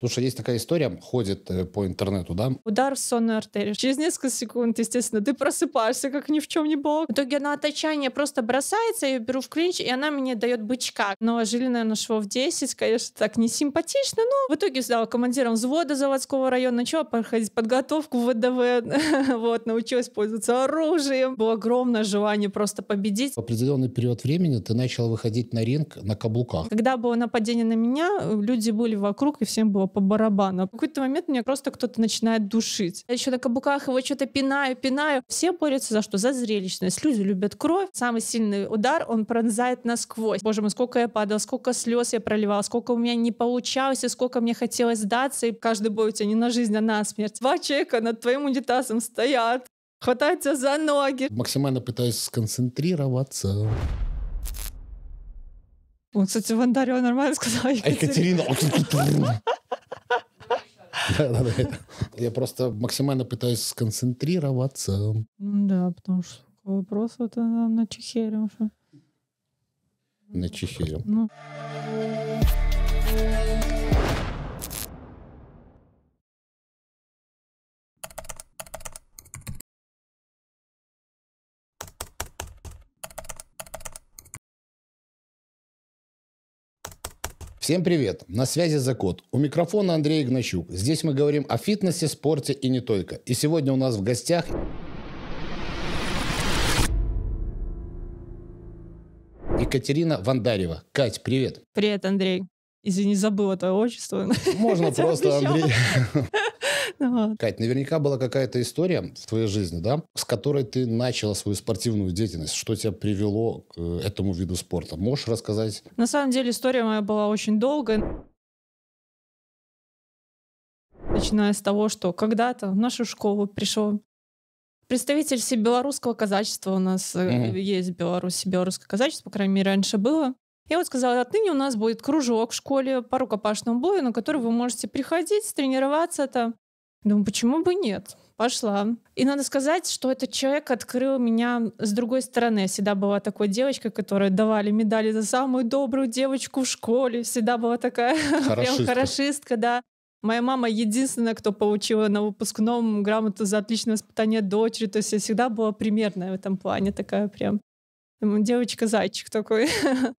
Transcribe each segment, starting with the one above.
Слушай, есть такая история, ходит э, по интернету, да? Удар в сонную артерию. Через несколько секунд, естественно, ты просыпаешься, как ни в чем не было. В итоге она от отчаяния просто бросается, я ее беру в клинч, и она мне дает бычка. Но жили, наверное, швов 10, конечно, так не симпатично, но в итоге стала командиром взвода заводского района, начала проходить подготовку в ВДВ, вот, научилась пользоваться оружием. Было огромное желание просто победить. В определенный период времени ты начала выходить на ринг на каблуках. Когда было нападение на меня, люди были вокруг, и всем было по барабану. В какой-то момент меня просто кто-то начинает душить. Я еще на каблуках его что-то пинаю, пинаю. Все борются за что? За зрелищность. Люди любят кровь. Самый сильный удар, он пронзает насквозь. Боже мой, сколько я падал, сколько слез я проливал, сколько у меня не получалось, и сколько мне хотелось сдаться. И каждый бой у тебя не на жизнь, а на смерть. Два человека над твоим унитазом стоят хватаются за ноги. Максимально пытаюсь сконцентрироваться. Он, кстати, в Вандарева нормально сказал. А Екатерина. Я просто максимально пытаюсь сконцентрироваться. Ну да, потому что вопрос вот э, на чехерем уже. На чехерем. Ну. Всем привет! На связи Закот. У микрофона Андрей Игнащук. Здесь мы говорим о фитнесе, спорте и не только. И сегодня у нас в гостях... Екатерина Вандарева. Кать, привет. Привет, Андрей. Извини, забыла твое отчество. Можно просто, Андрей. Вот. Кать, наверняка была какая-то история в твоей жизни, да, с которой ты начала свою спортивную деятельность. Что тебя привело к э, этому виду спорта? Можешь рассказать? На самом деле история моя была очень долгая начиная с того, что когда-то в нашу школу пришел представитель белорусского казачества. У нас mm-hmm. есть Беларусь, Беларуси белорусское казачество, по крайней мере, раньше было. И вот сказал: отныне у нас будет кружок в школе по рукопашному бою, на который вы можете приходить, тренироваться там. Думаю, почему бы нет? Пошла. И надо сказать, что этот человек открыл меня с другой стороны. Я всегда была такой девочкой, которой давали медали за самую добрую девочку в школе. Всегда была такая хорошистка. прям хорошистка, да. Моя мама единственная, кто получила на выпускном грамоту за отличное воспитание дочери. То есть я всегда была примерная в этом плане, такая прям девочка-зайчик такой.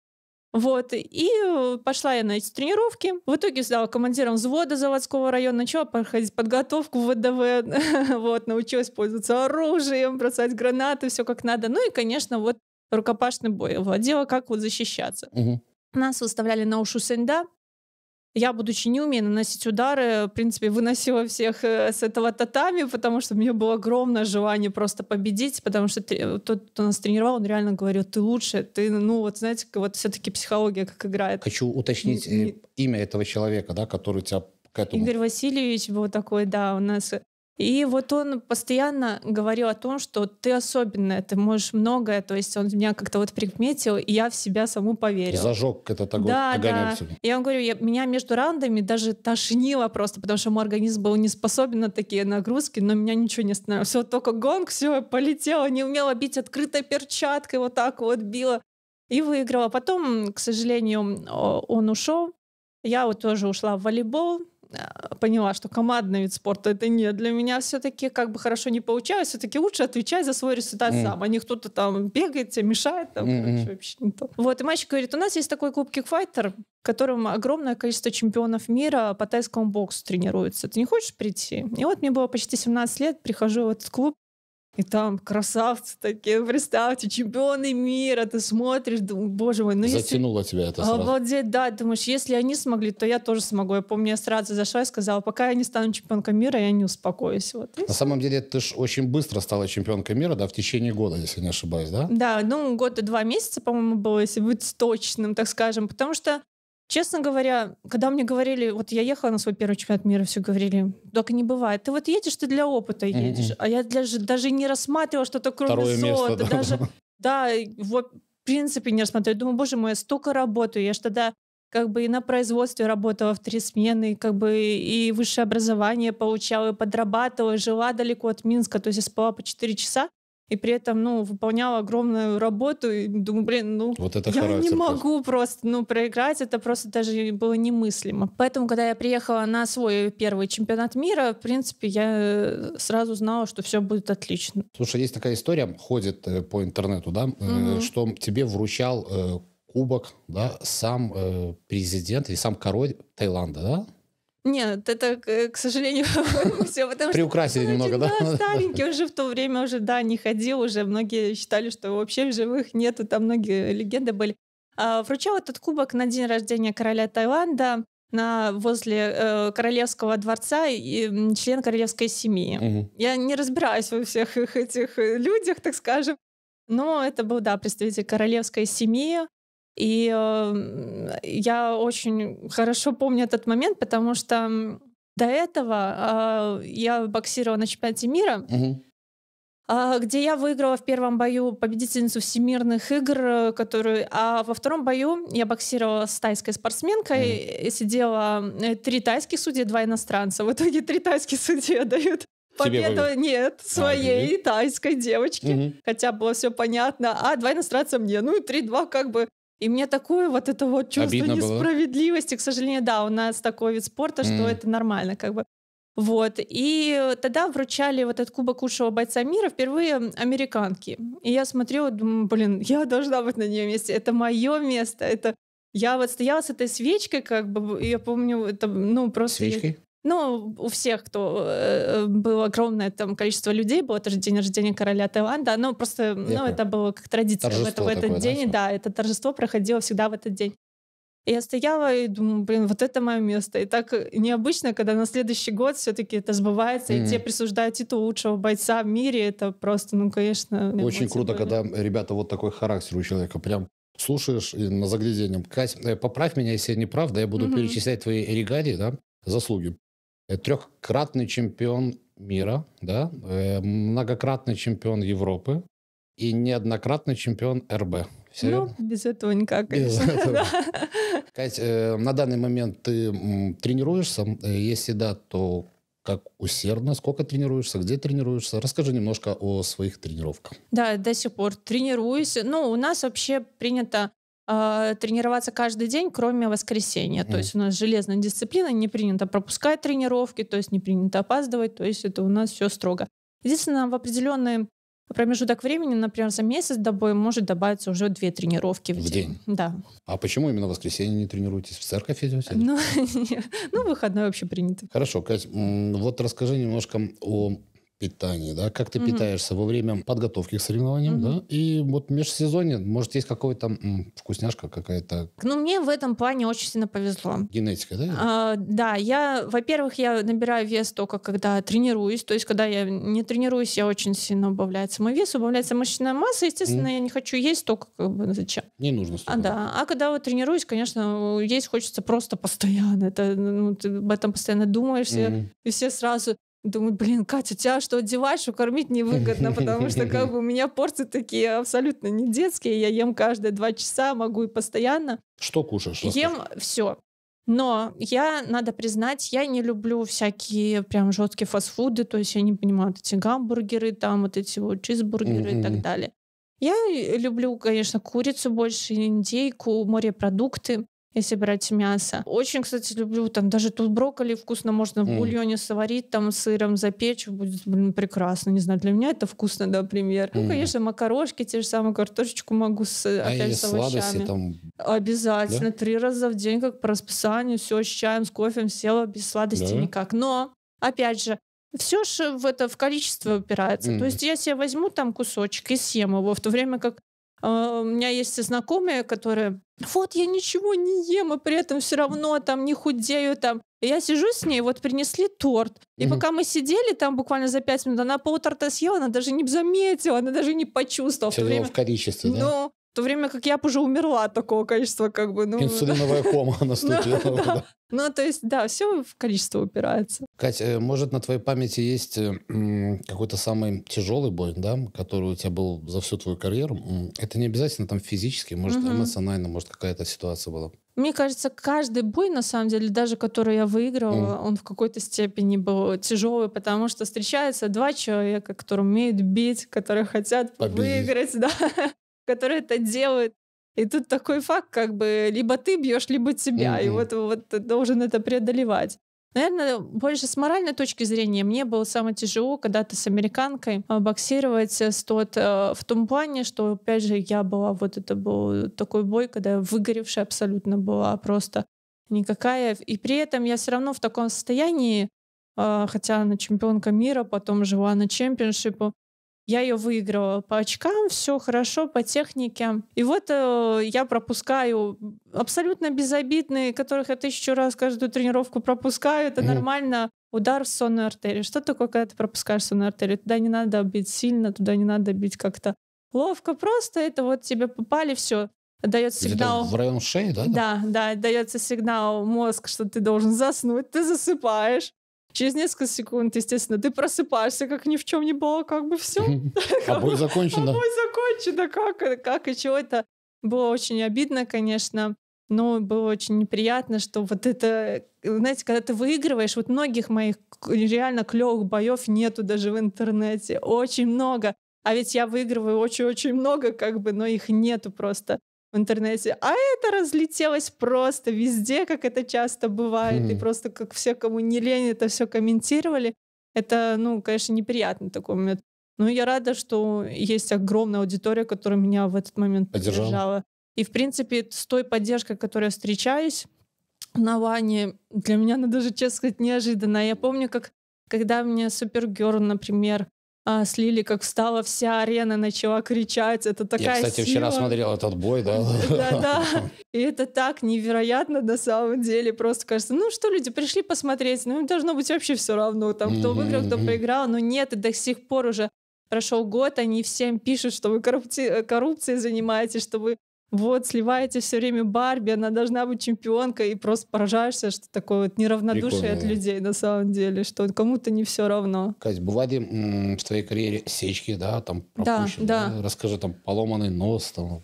Вот, и э, пошла я на эти тренировки. В итоге стала командиром взвода заводского района, начала проходить подготовку в ВДВ, вот, научилась пользоваться оружием, бросать гранаты, все как надо. Ну и, конечно, вот рукопашный бой. Владела, как вот защищаться. Угу. Нас выставляли на Ушусенда, я, будучи не умея наносить удары, в принципе, выносила всех э, с этого татами, потому что у меня было огромное желание просто победить, потому что э, тот, кто нас тренировал, он реально говорил, ты лучше, ты, ну, вот знаете, вот все-таки психология как играет. Хочу уточнить не, э, имя этого человека, да, который тебя к этому. Игорь Васильевич был такой, да, у нас и вот он постоянно говорил о том, что ты особенная, ты можешь многое. То есть он меня как-то вот прикметил, и я в себя саму поверила. Зажег этот огонь. Да, да. Я вам говорю, я, меня между раундами даже тошнило просто, потому что мой организм был не способен на такие нагрузки, но меня ничего не остановило. Все, только гонг, все, полетело, не умела бить открытой перчаткой, вот так вот била. И выиграла. Потом, к сожалению, он ушел. Я вот тоже ушла в волейбол, Э, поняла, что командный вид спорта это не для меня все-таки как бы хорошо не получалось, все-таки лучше отвечать за свой результат mm. сам, а не кто-то там бегает, тебе мешает, там, mm-hmm. короче, вообще не то. Вот, и мальчик говорит, у нас есть такой клуб кикфайтер, в котором огромное количество чемпионов мира по тайскому боксу тренируется. Ты не хочешь прийти? И вот мне было почти 17 лет, прихожу в этот клуб, и там красавцы такие, представьте, чемпионы мира, ты смотришь, думаешь, боже мой. Ну, Затянуло если... тебя это сразу. Обалдеть, да, думаешь, если они смогли, то я тоже смогу. Я помню, я сразу зашла и сказала, пока я не стану чемпионкой мира, я не успокоюсь. Вот, На самом деле, ты же очень быстро стала чемпионкой мира, да, в течение года, если не ошибаюсь, да? Да, ну, год и два месяца, по-моему, было, если быть точным, так скажем, потому что Честно говоря, когда мне говорили, вот я ехала на свой первый чемпионат мира, все говорили, так не бывает. Ты вот едешь, ты для опыта едешь. Mm-hmm. А я для, даже не рассматривала что-то кроме Второе золота. Место, да. Даже, да, вот в принципе не рассматривала. Думаю, боже мой, я столько работаю. Я же тогда как бы и на производстве работала в три смены, как бы и высшее образование получала, и подрабатывала, жила далеко от Минска, то есть я спала по 4 часа и при этом, ну, выполняла огромную работу, и думаю, блин, ну, вот это я не могу просто, ну, проиграть, это просто даже было немыслимо. Поэтому, когда я приехала на свой первый чемпионат мира, в принципе, я э, сразу знала, что все будет отлично. Слушай, есть такая история, ходит э, по интернету, да, угу. что тебе вручал кубок, да, сам э, президент или сам король Таиланда, да? Нет, это, к сожалению, все, потому Приукрасили что... немного, да? да? Старенький, он же в то время уже, да, не ходил, уже многие считали, что вообще в живых нету, там многие легенды были. А, вручал этот кубок на день рождения короля Таиланда на возле э, королевского дворца и член королевской семьи. Угу. Я не разбираюсь во всех этих э, людях, так скажем, но это был да представитель королевской семьи. И э, я очень хорошо помню этот момент, потому что до этого э, я боксировала на чемпионате мира. Угу где я выиграла в первом бою победительницу всемирных игр, э, которую, а во втором бою я боксировала с тайской спортсменкой, mm. сидела э, три тайских судьи, два иностранца. В итоге три тайских судьи дают победу нет а, своей а, тайской девочки, угу. хотя было все понятно, а два иностранца мне, ну и три два как бы и мне такое вот это вот чувство Обидно несправедливости, было. к сожалению, да, у нас такой вид спорта, что mm. это нормально, как бы. Вот. И э, тогда вручали вот этот кубок лучшего бойца мира впервые американки. И я смотрела, думаю, блин, я должна быть на нее месте. Это мое место. Это я вот стояла с этой свечкой, как бы, я помню, это, ну, просто... Свечкой? Ну, у всех, кто э, было огромное там количество людей, было тоже день рождения короля Таиланда. Но просто, Я ну, это было как традиция торжество в, это, в этот такое, день. Да, да, это торжество проходило всегда в этот день. И я стояла и думаю, блин, вот это мое место. И так э, необычно, когда на следующий год все-таки это сбывается, mm-hmm. и тебе присуждают титул лучшего бойца в мире. Это просто, ну, конечно... Очень круто, были. когда ребята вот такой характер у человека. Прям слушаешь на заглядением. Кась, э, поправь меня, если я не прав, да, я буду mm-hmm. перечислять твои регалии, да, заслуги. Э, трехкратный чемпион мира, да, э, многократный чемпион Европы и неоднократный чемпион РБ. Серьезно? Ну, без этого никак. Без конечно. этого. Кать, э, на данный момент ты тренируешься? Если да, то как усердно, сколько тренируешься, где тренируешься. Расскажи немножко о своих тренировках. Да, до сих пор тренируюсь. Ну, у нас вообще принято э, тренироваться каждый день, кроме воскресенья. Mm. То есть у нас железная дисциплина, не принято пропускать тренировки, то есть не принято опаздывать, то есть это у нас все строго. Единственное, в определенный промежуток времени, например, за месяц до боя может добавиться уже две тренировки в, в день. день. Да. А почему именно в воскресенье не тренируетесь? В церковь идете? Ну, ну выходной вообще принято. Хорошо, Кать, вот расскажи немножко о питании, да, как ты угу. питаешься во время подготовки к соревнованиям, угу. да, и вот в межсезонье, может, есть какой-то вкусняшка какая-то. Ну, мне в этом плане очень сильно повезло. Генетика, да? А, да, я, во-первых, я набираю вес только когда тренируюсь, то есть, когда я не тренируюсь, я очень сильно убавляется мой вес, убавляется мышечная масса, естественно, mm. я не хочу есть только как бы, зачем? Не нужно а, столько. А, да, а когда вот тренируюсь, конечно, есть хочется просто постоянно, это, ну, ты об этом постоянно думаешь, mm-hmm. и все сразу, Думаю, блин, Катя, тебя что одевать, что кормить невыгодно, потому что как бы у меня порции такие абсолютно не детские. Я ем каждые два часа, могу и постоянно. Что кушаешь? Ем расскажи. все. Но я, надо признать, я не люблю всякие прям жесткие фастфуды, то есть я не понимаю, вот эти гамбургеры, там вот эти вот чизбургеры и так далее. Я э, люблю, конечно, курицу больше, индейку, морепродукты если брать мясо. Очень, кстати, люблю там даже тут брокколи вкусно можно в бульоне сварить, там сыром запечь, будет блин, прекрасно. Не знаю, для меня это вкусно, например. Ну, конечно, макарошки, те же самые, картошечку могу с, а опять а с овощами. там... Обязательно. Да? Три раза в день, как по расписанию, все с чаем, с кофе, села без сладости да? никак. Но, опять же, все же в это в количество упирается. Mm. То есть я себе возьму там кусочек и съем его, в то время как а, у меня есть знакомые, которые вот я ничего не ем, и а при этом все равно там не худею там. И я сижу с ней, вот принесли торт. И угу. пока мы сидели там буквально за пять минут, она пол торта съела, она даже не заметила, она даже не почувствовала. Все в время... в количестве, да? Ну, в то время как я бы уже умерла от такого количества, как бы, ну... Инсулиновая кома наступила. Ну, то есть, да, все в количество упирается. Катя, э, может, на твоей памяти есть э, какой-то самый тяжелый бой, да, который у тебя был за всю твою карьеру? Это не обязательно там физически, может, эмоционально, может, какая-то ситуация была? Мне кажется, каждый бой, на самом деле, даже который я выиграла, mm. он в какой-то степени был тяжелый, потому что встречаются два человека, которые умеют бить, которые хотят Победить. выиграть, да которые это делают. И тут такой факт, как бы, либо ты бьешь, либо тебя, mm-hmm. и вот, вот ты должен это преодолевать. Наверное, больше с моральной точки зрения мне было самое тяжело когда-то с американкой а, боксировать с тот а, в том плане, что, опять же, я была, вот это был такой бой, когда я выгоревшая абсолютно была, просто никакая. И при этом я все равно в таком состоянии, а, хотя она чемпионка мира, потом жила на чемпионшипу, я ее выигрывала по очкам, все хорошо, по технике. И вот э, я пропускаю абсолютно безобидные, которых я тысячу раз каждую тренировку пропускаю, это mm нормально. Удар в сонную артерию. Что такое, когда ты пропускаешь сонную артерию? Туда не надо бить сильно, туда не надо бить как-то ловко. Просто это вот тебе попали, все дает сигнал... В район шеи, да? Да, да, дается сигнал мозг, что ты должен заснуть, ты засыпаешь. Через несколько секунд, естественно, ты просыпаешься, как ни в чем не было, как бы все. А бой закончено. А бой закончено, как, как и чего это. Было очень обидно, конечно, но было очень неприятно, что вот это, знаете, когда ты выигрываешь, вот многих моих реально клевых боев нету даже в интернете, очень много. А ведь я выигрываю очень-очень много, как бы, но их нету просто в интернете, а это разлетелось просто везде, как это часто бывает, mm. и просто как все, кому не лень, это все комментировали. Это, ну, конечно, неприятный такой момент. Но я рада, что есть огромная аудитория, которая меня в этот момент поддержала. поддержала. И, в принципе, с той поддержкой, которой я встречаюсь на Ване, для меня, она даже честно сказать, неожиданно. Я помню, как когда мне Супергерл, например, а, слили, как встала вся арена, начала кричать. Это такая Я, кстати, сила. вчера смотрел этот бой, да? Да-да. И это так невероятно на самом деле. Просто кажется, ну что, люди пришли посмотреть, ну им должно быть вообще все равно, там, кто выиграл, кто проиграл. Но нет, и до сих пор уже прошел год, они всем пишут, что вы коррупти- э, коррупцией занимаетесь, что вы вот, сливаете все время Барби, она должна быть чемпионкой, и просто поражаешься, что такое вот неравнодушие Прикольно. от людей на самом деле, что кому-то не все равно. Кать, бывали в твоей карьере сечки, да, там пропущенные? Да, да. Расскажи, там, поломанный нос, там,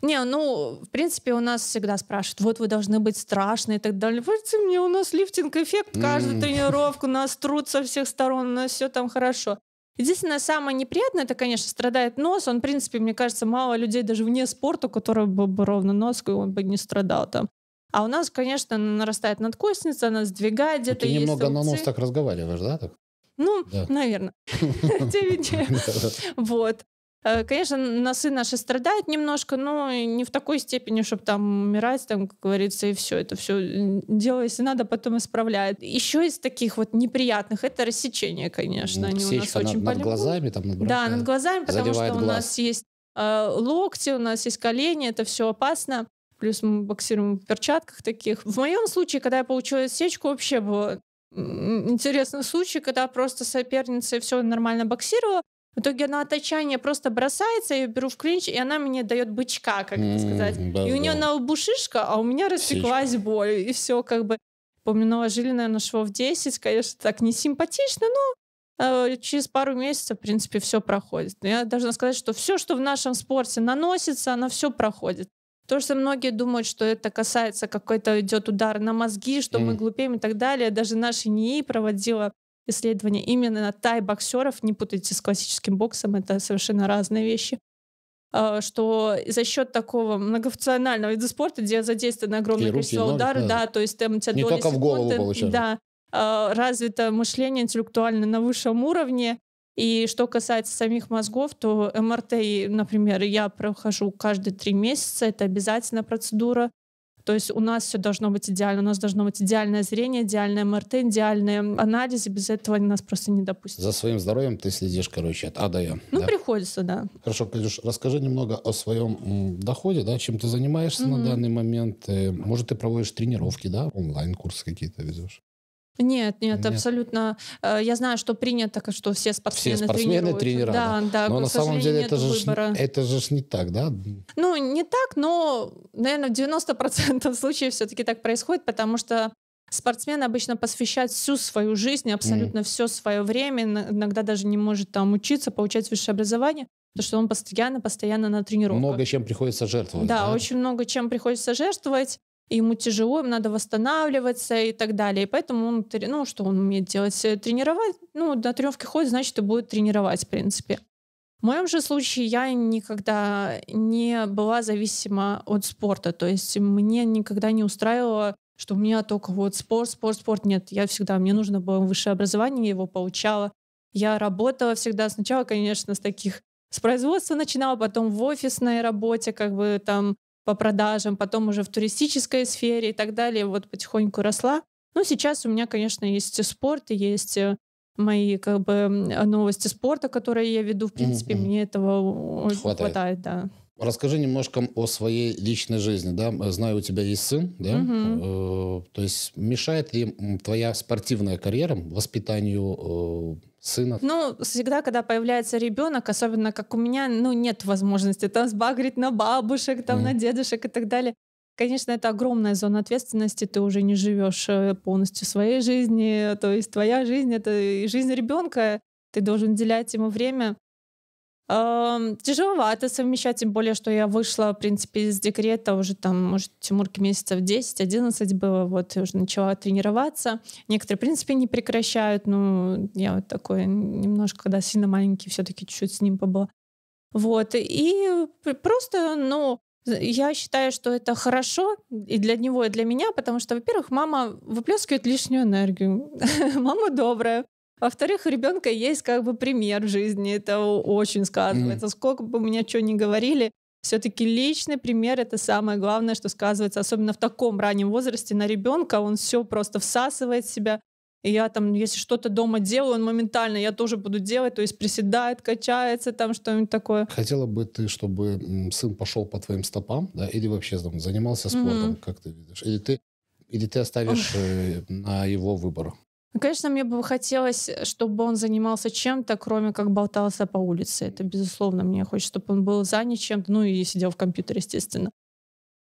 не, ну, в принципе, у нас всегда спрашивают, вот вы должны быть страшные и так далее. Поверьте мне, у нас лифтинг-эффект, каждую mm. тренировку, нас труд со всех сторон, у нас все там хорошо. Единственное, самое неприятное, это, конечно, страдает нос. Он, в принципе, мне кажется, мало людей даже вне спорта, у которого был бы ровно нос, и он бы не страдал там. А у нас, конечно, нарастает надкостница, она сдвигает ну, где-то. Ты немного есть на нос так разговариваешь, да? Так? Ну, да. наверное. Вот. Э, конечно, носы наши страдают немножко, но не в такой степени, чтобы там умирать, там, как говорится, и все. Это все дело, если надо, потом исправляет. Еще из таких вот неприятных это рассечение, конечно. Ну, Они у нас над, очень над полегко. глазами, там, над Да, над глазами, потому что глаз. у нас есть э, локти, у нас есть колени, это все опасно. Плюс мы боксируем в перчатках таких. В моем случае, когда я получила сечку, вообще было интересный случай, когда просто соперница все нормально боксировала, в итоге она от отчаяния просто бросается, я ее беру в клинч, и она мне дает бычка, как это сказать. Mm, да, и у нее да. на лбу шишка, а у меня растеклась Сечка. боль. И все как бы. Помню, ну, жили, наверное, швов 10, конечно, так не симпатично, но э, через пару месяцев, в принципе, все проходит. Я должна сказать, что все, что в нашем спорте наносится, оно все проходит. То, что многие думают, что это касается какой-то идет удар на мозги, что mm. мы глупеем и так далее. Даже наши НИИ проводила исследования именно тай-боксеров, не путайте с классическим боксом, это совершенно разные вещи, а, что за счет такого многофункционального вида спорта, где задействовано огромное и количество ударов, да. да, то есть там у тебя не доли только секунды, в голову получается. да, а, развито мышление интеллектуально на высшем уровне, и что касается самих мозгов, то МРТ, например, я прохожу каждые три месяца, это обязательная процедура. То есть у нас все должно быть идеально. У нас должно быть идеальное зрение, идеальное МРТ, идеальные анализы. Без этого они нас просто не допустят. За своим здоровьем ты следишь, короче, от А до Я. Ну, да? приходится, да. Хорошо, Катюш, расскажи немного о своем доходе, да, чем ты занимаешься mm-hmm. на данный момент. Э, может, ты проводишь тренировки, да, онлайн-курсы какие-то везешь? Нет, нет, нет, абсолютно. Э, я знаю, что принято, что все спортсмены, все спортсмены тренируются. тренера. Да, да. Но на самом деле это же, выбора. это же не так, да? Ну, не так, но, наверное, в 90% случаев все-таки так происходит, потому что Спортсмен обычно посвящает всю свою жизнь, абсолютно mm. все свое время, иногда даже не может там учиться, получать высшее образование, потому что он постоянно, постоянно на тренировках. Много чем приходится жертвовать. Да, да? очень много чем приходится жертвовать ему тяжело, ему надо восстанавливаться и так далее. И поэтому он, ну, что он умеет делать? Э, тренировать, ну, на тренировке ходит, значит, и будет тренировать, в принципе. В моем же случае я никогда не была зависима от спорта. То есть мне никогда не устраивало, что у меня только вот спорт, спорт, спорт. Нет, я всегда, мне нужно было высшее образование, я его получала. Я работала всегда сначала, конечно, с таких с производства начинала, потом в офисной работе, как бы там по продажам, потом уже в туристической сфере и так далее, вот потихоньку росла. Ну, сейчас у меня, конечно, есть спорт, и есть э, мои как бы новости спорта, которые я веду, в принципе, mm-hmm. мне этого э, хватает, хватает да. Расскажи немножко о своей личной жизни, да? Э, знаю, у тебя есть сын, да? Угу. Э, то есть мешает ли твоя спортивная карьера воспитанию э, сына? Ну, всегда, когда появляется ребенок, особенно как у меня, ну, нет возможности там сбагрить на бабушек, там, угу. на дедушек и так далее. Конечно, это огромная зона ответственности, ты уже не живешь э, полностью своей жизни, то есть твоя жизнь — это жизнь ребенка, ты должен уделять ему время. Эм, тяжеловато совмещать, тем более, что я вышла, в принципе, из декрета уже там, может, Тимурке месяцев 10-11 было, вот, я уже начала тренироваться. Некоторые, в принципе, не прекращают, но я вот такой немножко, когда сильно маленький, все таки чуть-чуть с ним побыла. Вот, и просто, ну, я считаю, что это хорошо и для него, и для меня, потому что, во-первых, мама выплескивает лишнюю энергию. мама добрая. Во-вторых, у ребенка есть как бы пример в жизни, это очень сказывается. Mm. Сколько бы мне что ни говорили, все-таки личный пример это самое главное, что сказывается, особенно в таком раннем возрасте на ребенка, он все просто всасывает в себя. И я там, если что-то дома делаю, он моментально, я тоже буду делать, то есть приседает, качается, там что-нибудь такое. Хотела бы ты, чтобы сын пошел по твоим стопам, да, или вообще там занимался спортом, mm-hmm. как ты видишь, или ты, или ты оставишь э, на его выбор? Ну, конечно, мне бы хотелось, чтобы он занимался чем-то, кроме как болтался по улице. Это, безусловно, мне хочется, чтобы он был занят чем-то, ну и сидел в компьютере, естественно.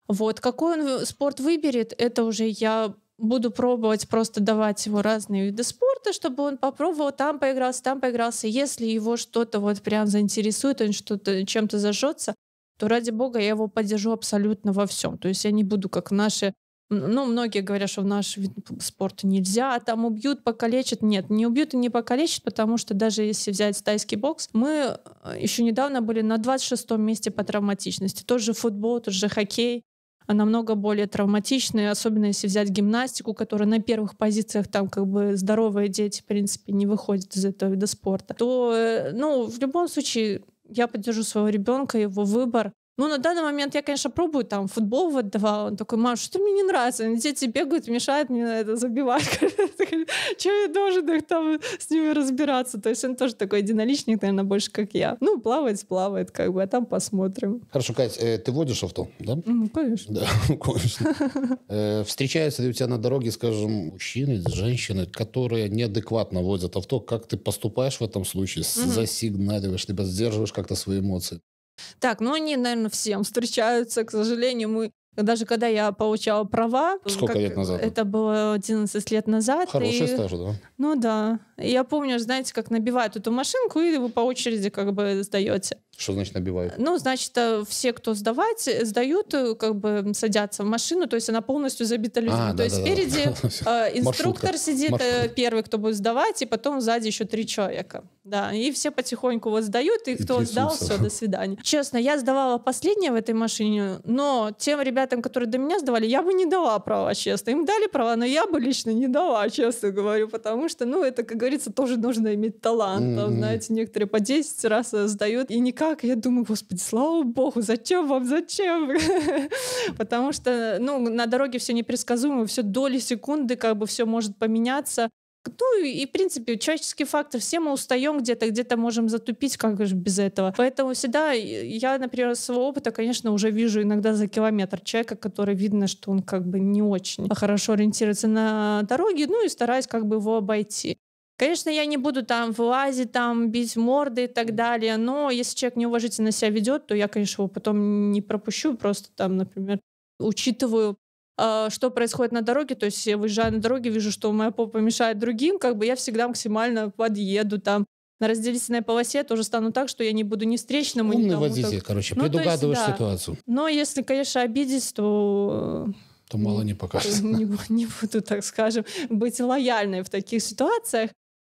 Вот, какой он спорт выберет, это уже я буду пробовать просто давать его разные виды спорта, чтобы он попробовал, там поигрался, там поигрался. Если его что-то вот прям заинтересует, он что-то чем-то зажжется, то ради бога я его поддержу абсолютно во всем. То есть я не буду, как наши ну, многие говорят, что в наш вид спорта нельзя, а там убьют, покалечат. Нет, не убьют и не покалечат, потому что даже если взять тайский бокс, мы э, еще недавно были на 26-м месте по травматичности. Тот же футбол, тот же хоккей а намного более травматичные, особенно если взять гимнастику, которая на первых позициях там как бы здоровые дети, в принципе, не выходят из этого вида спорта, то, э, ну, в любом случае, я поддержу своего ребенка, его выбор. Ну, на данный момент я, конечно, пробую там футбол вот давал. Он такой, мам, что мне не нравится? Дети бегают, мешают мне на это забивать. Че я должен их там с ними разбираться? То есть он тоже такой единоличник, наверное, больше, как я. Ну, плавать, плавает, как бы, а там посмотрим. Хорошо, Кать, э, ты водишь авто, да? Ну, конечно. Да, конечно. Э, встречаются ли у тебя на дороге, скажем, мужчины, женщины, которые неадекватно водят авто? Как ты поступаешь в этом случае? Засигналиваешь, либо сдерживаешь как-то свои эмоции? Так, ну они, наверное, всем встречаются. К сожалению, мы даже когда я получала права... Сколько как, лет назад? Это было 11 лет назад. Хороший и, стаж, да? Ну да. Я помню, знаете, как набивают эту машинку, и вы по очереди как бы сдаете. Что значит набивают? Ну, значит, э, все, кто сдавать, э, сдают, э, как бы садятся в машину, то есть она полностью забита людьми. А, то да, есть да, спереди да. инструктор Маршрутка. сидит, Маршрутка. первый, кто будет сдавать, и потом сзади еще три человека. Да, и все потихоньку вот сдают, и, и кто сдал, все, до свидания. Честно, я сдавала последнее в этой машине, но тем ребятам, которые до меня сдавали, я бы не дала права, честно. Им дали права, но я бы лично не дала, честно говорю, потому что, ну, это, как говорится, тоже нужно иметь талант. Mm-hmm. Там, знаете, некоторые по 10 раз сдают, и никак как? Я думаю, господи, слава богу, зачем вам, зачем? Потому что, ну, на дороге все непредсказуемо, все доли секунды, как бы все может поменяться. Ну и, в принципе, человеческий фактор. Все мы устаем где-то, где-то можем затупить, как же без этого. Поэтому всегда э, я, например, с своего опыта, конечно, уже вижу иногда за километр человека, который видно, что он как бы не очень хорошо ориентируется на дороге, ну и стараюсь как бы его обойти. Конечно, я не буду там вылазить, там бить морды и так далее, но если человек неуважительно себя ведет, то я, конечно, его потом не пропущу, просто там, например, учитываю э, что происходит на дороге, то есть я выезжаю на дороге, вижу, что моя попа мешает другим, как бы я всегда максимально подъеду там. На разделительной полосе тоже стану так, что я не буду ни встречным, Умный ни Умный водитель, так... короче, ну, предугадываешь есть, да. ситуацию. Но если, конечно, обидеть, то... Э, то мало не покажется. Не, не буду, так скажем, быть лояльной в таких ситуациях.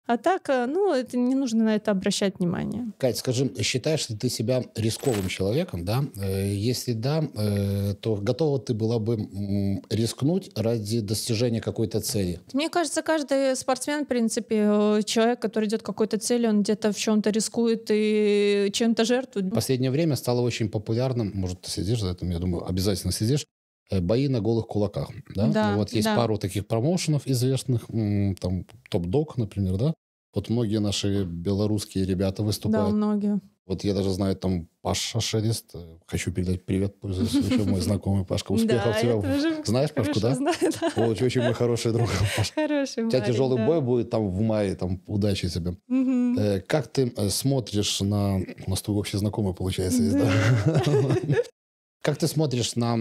А так, э, ну, это не нужно на это обращать внимание. Кать, скажи, считаешь ли ты себя рисковым человеком, да? Э, если да, э, то готова ты была бы рискнуть ради достижения какой-то цели? Мне кажется, каждый спортсмен, в принципе, человек, который идет к какой-то цели, он где-то в чем-то рискует и чем-то жертвует. В последнее время стало очень популярным, может, ты сидишь за этим, я думаю, обязательно сидишь, Э, бои на голых кулаках. Да? Да, ну, вот есть да. пару таких промоушенов известных, там Топ-Док, например, да? Вот многие наши белорусские ребята выступают. Да, многие. Вот я даже знаю, там Паша Шелест. Э, хочу передать привет, пользуясь случаем, мой знакомый Пашка. Успехов да, тебе. Знаешь Пашку, да? Знаю, да. Очень, очень мой хороший друг. Паш. Хороший У тебя парень, тяжелый да. бой будет там в мае. Там удачи тебе. Угу. Э, как ты э, смотришь на... У нас твой общий знакомый, получается, есть, да? Как ты смотришь на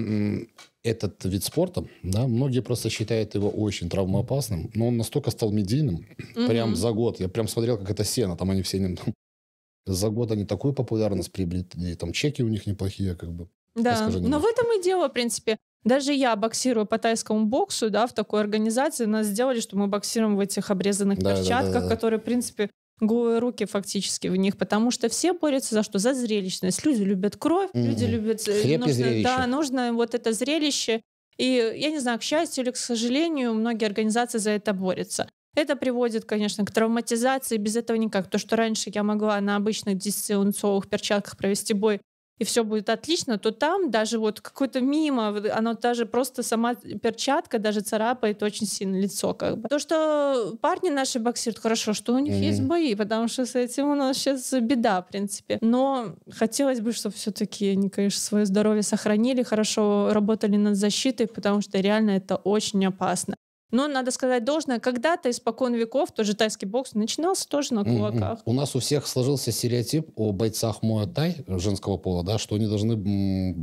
этот вид спорта? Да, многие просто считают его очень травмоопасным, но он настолько стал медийным mm прям за год. Я прям смотрел, как это сено, там они все за год они такую популярность приобрели, там чеки у них неплохие, как бы. Да, но в этом и дело, в принципе. Даже я боксирую по тайскому боксу, да, в такой организации. Нас сделали, что мы боксируем в этих обрезанных да, перчатках, да, да, да. которые, в принципе, голые руки фактически в них, потому что все борются за что? За зрелищность. Люди любят кровь, mm-hmm. люди любят... Э, Хлеб нужно, и Да, нужно вот это зрелище. И я не знаю, к счастью или к сожалению, многие организации за это борются. Это приводит, конечно, к травматизации. Без этого никак. То, что раньше я могла на обычных дистанционных перчатках провести бой, и все будет отлично, то там даже вот какое-то мимо, оно даже просто сама перчатка даже царапает очень сильно лицо как бы. То, что парни наши боксируют, хорошо, что у них mm-hmm. есть бои, потому что с этим у нас сейчас беда, в принципе. Но хотелось бы, чтобы все-таки они, конечно, свое здоровье сохранили, хорошо работали над защитой, потому что реально это очень опасно. Но надо сказать должное, когда-то испокон веков тоже тайский бокс начинался тоже на кулаках. Mm-hmm. У нас у всех сложился стереотип о бойцах муэтай женского пола, да, что они должны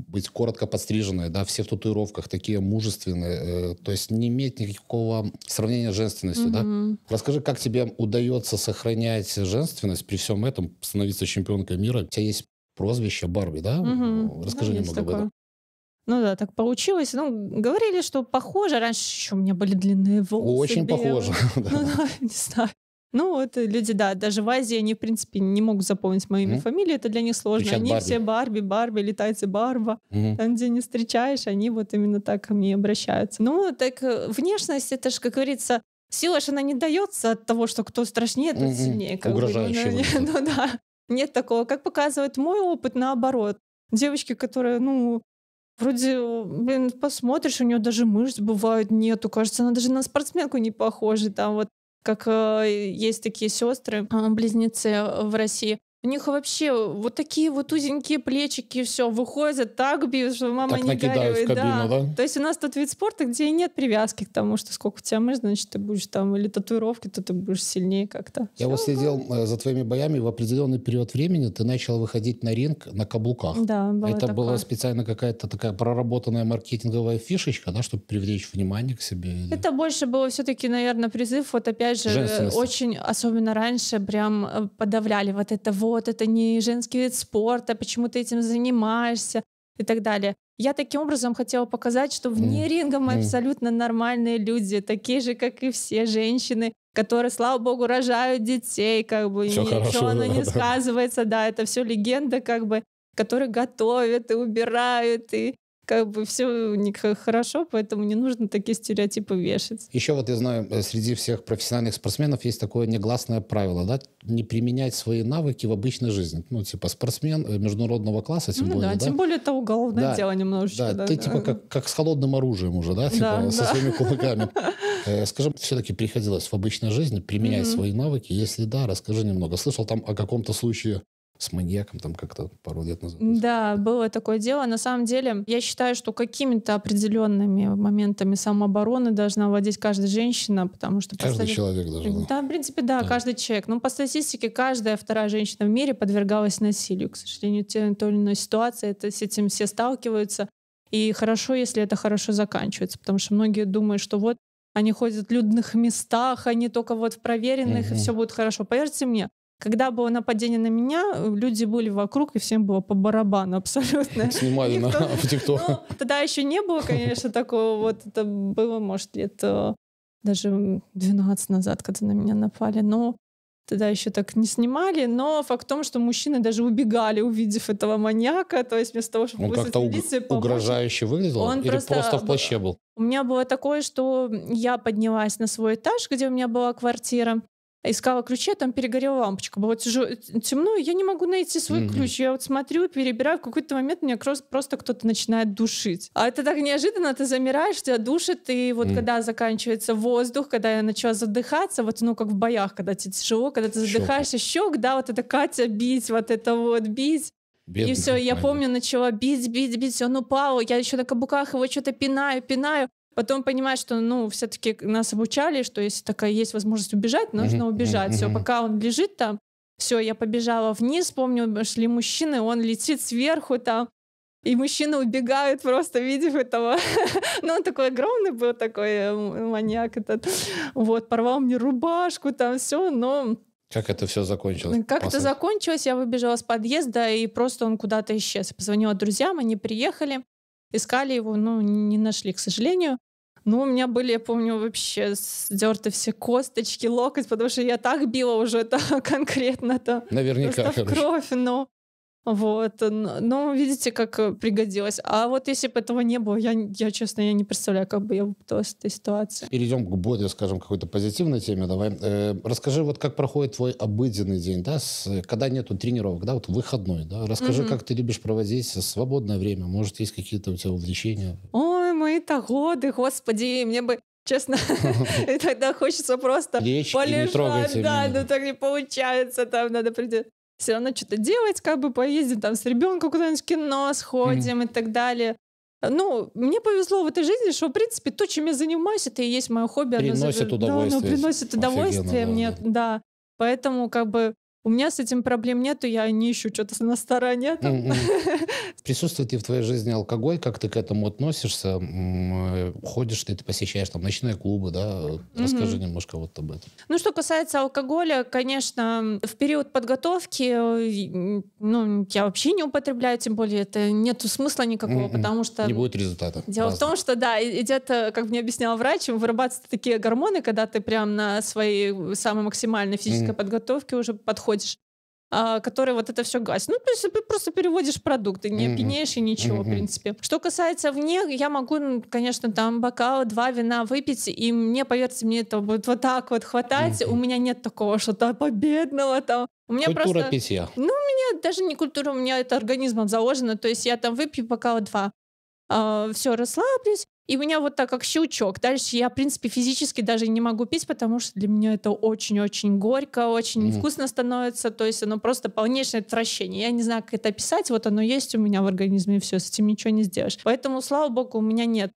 быть коротко подстриженные, да, все в татуировках, такие мужественные, э, то есть не иметь никакого сравнения с женственностью, mm-hmm. да. Расскажи, как тебе удается сохранять женственность при всем этом, становиться чемпионкой мира? У тебя есть прозвище Барби, да? Угу, Расскажи да, немного об этом. Ну да, так получилось. Ну, говорили, что похоже. Раньше еще у меня были длинные волосы. Очень белые. похоже. Ну да, не знаю. Ну вот э, люди, да, даже в Азии они, в принципе, не могут запомнить мои имя, фамилии, это для них сложно. они все Барби, Барби, летайте Барба. Там, где не встречаешь, они вот именно так ко мне обращаются. Ну, так э, внешность, это же, как говорится, сила же она не дается от того, что кто страшнее, тот сильнее. Как ну, ну, ну да, нет такого. Как показывает мой опыт, наоборот. Девочки, которые, ну, Вроде, блин, посмотришь, у нее даже мышц бывают нету. Кажется, она даже на спортсменку не похожа. Там вот как э, есть такие сестры, э, близнецы э, в России. У них вообще вот такие вот узенькие плечики, все, выходят, так бьют, что мама так не горюет. да. да? То есть у нас тот вид спорта, где нет привязки к тому, что сколько у тебя мышц, значит, ты будешь там, или татуировки, то ты будешь сильнее как-то. Я вот следил э, за твоими боями, в определенный период времени ты начал выходить на ринг на каблуках. Да, было Это такое. была специально какая-то такая проработанная маркетинговая фишечка, да, чтобы привлечь внимание к себе? Или... Это больше было все-таки, наверное, призыв, вот опять же, очень, особенно раньше, прям э, подавляли вот это вот вот, это не женский вид спорта, почему ты этим занимаешься и так далее. Я таким образом хотела показать, что вне mm. ринга мы mm. абсолютно нормальные люди, такие же, как и все женщины, которые, слава богу, рожают детей, как бы все ничего хорошо, оно да, не да. сказывается, да, это все легенда, как бы, которые готовят и убирают и как бы все у хорошо, поэтому не нужно такие стереотипы вешать. Еще вот я знаю, э, среди всех профессиональных спортсменов есть такое негласное правило, да, не применять свои навыки в обычной жизни. Ну, типа спортсмен э, международного класса, тем ну, более, да, да? тем более это уголовное да, дело немножечко. Да, да, ты да. типа как, как с холодным оружием уже, да, типа да, со да. своими кулаками. Э, скажи, все-таки приходилось в обычной жизни применять свои навыки? Если да, расскажи немного. Слышал там о каком-то случае с маньяком там как-то пару лет назад. Да, было такое дело. На самом деле, я считаю, что какими-то определенными моментами самообороны должна владеть каждая женщина, потому что... Каждый стати... человек должен. Да, в принципе, да, да, каждый человек. Но ну, по статистике каждая вторая женщина в мире подвергалась насилию. К сожалению, те, или иной ситуации, это, с этим все сталкиваются. И хорошо, если это хорошо заканчивается, потому что многие думают, что вот они ходят в людных местах, они только вот в проверенных, угу. и все будет хорошо. Поверьте мне, когда было нападение на меня, люди были вокруг, и всем было по барабану абсолютно. Снимали на, в ТикТок. Ну, тогда еще не было, конечно, такого. Вот это было, может, лет даже 12 назад, когда на меня напали. Но тогда еще так не снимали, но факт в том, что мужчины даже убегали, увидев этого маньяка, то есть вместо того, чтобы Он как-то уг- угрожающе выглядел он или просто, просто в плаще был? У меня было такое, что я поднялась на свой этаж, где у меня была квартира, искала ключи, а там перегорела лампочка. Было тяжело, темно, и я не могу найти свой mm-hmm. ключ. Я вот смотрю, перебираю, в какой-то момент меня просто кто-то начинает душить. А это так неожиданно, ты замираешь, тебя душит, и вот mm когда заканчивается воздух, когда я начала задыхаться, вот ну как в боях, когда тебе тяжело, когда ты задыхаешься, щек, да, вот это Катя бить, вот это вот бить. Бедный, и все, я помню, начала бить, бить, бить, он упал, я еще на каблуках его что-то пинаю, пинаю. Потом понимаешь, что, ну, все-таки нас обучали, что если такая есть возможность убежать, нужно убежать. Все, пока он лежит там, все, я побежала вниз, помню, шли мужчины, он летит сверху там, и мужчины убегают просто, видев этого. ну, он такой огромный был, такой э, маньяк этот. Вот, порвал мне рубашку, там все, но... Как это все закончилось? Как это закончилось, я выбежала с подъезда, и просто он куда-то исчез. Я позвонила друзьям, они приехали. Искали его, ну, не нашли, к сожалению. Ну, у меня были, я помню, вообще сдерты все косточки, локоть, потому что я так била уже это конкретно-то. Наверняка. в кровь, но... Вот, ну, видите, как э, пригодилось. А вот если бы этого не было, я, я честно, я не представляю, как бы я попыталась с этой ситуации. Перейдем к более, скажем, какой-то позитивной теме. Давай, э, расскажи, вот как проходит твой обыденный день, да, с, э, когда нету тренировок, да, вот выходной, да. Расскажи, угу. как ты любишь проводить свободное время. Может, есть какие-то у тебя увлечения? Ой, мои-то годы, господи, мне бы Честно, и тогда хочется просто Речь полежать. да, меня. ну так не получается, там надо прийти все равно что-то делать, как бы поездим там с ребенком куда-нибудь в кино сходим mm и так далее. Ну, мне повезло в этой жизни, что, в принципе, то, чем я занимаюсь, это и есть мое хобби. Приносит оно... удовольствие. Да, оно приносит удовольствие Офигенно, мне, да. да. Поэтому, как бы, у меня с этим проблем нету, я не ищу что-то на стороне. Присутствует ли в твоей жизни алкоголь? Как ты к этому относишься? Э, ходишь ли ты, посещаешь там ночные клубы, да? Расскажи немножко вот об этом. Ну, что касается алкоголя, конечно, в период подготовки э, ну, я вообще не употребляю, тем более это нет смысла никакого, м-м-м. потому что... Не будет результата. Дело в том, что, да, идет, э, как мне объяснял врач, вырабатываются такие гормоны, когда ты прям на своей самой максимальной физической подготовке уже подходишь ходишь, а, который вот это все гасит. Ну, то есть ты просто переводишь продукты, не mm и ничего, mm-hmm. в принципе. Что касается вне, я могу, конечно, там бокал, два вина выпить, и мне, поверьте, мне это будет вот так вот хватать. Mm-hmm. У меня нет такого что-то победного там. У меня культура просто... питья. Ну, у меня даже не культура, у меня это организмом заложено. То есть я там выпью бокал два. А, все, расслаблюсь, и у меня вот так как щелчок. Дальше я, в принципе, физически даже не могу пить, потому что для меня это очень-очень горько, очень mm. невкусно становится. То есть оно просто полнейшее отвращение. Я не знаю, как это описать. Вот оно есть у меня в организме, и все, с этим ничего не сделаешь. Поэтому, слава богу, у меня нет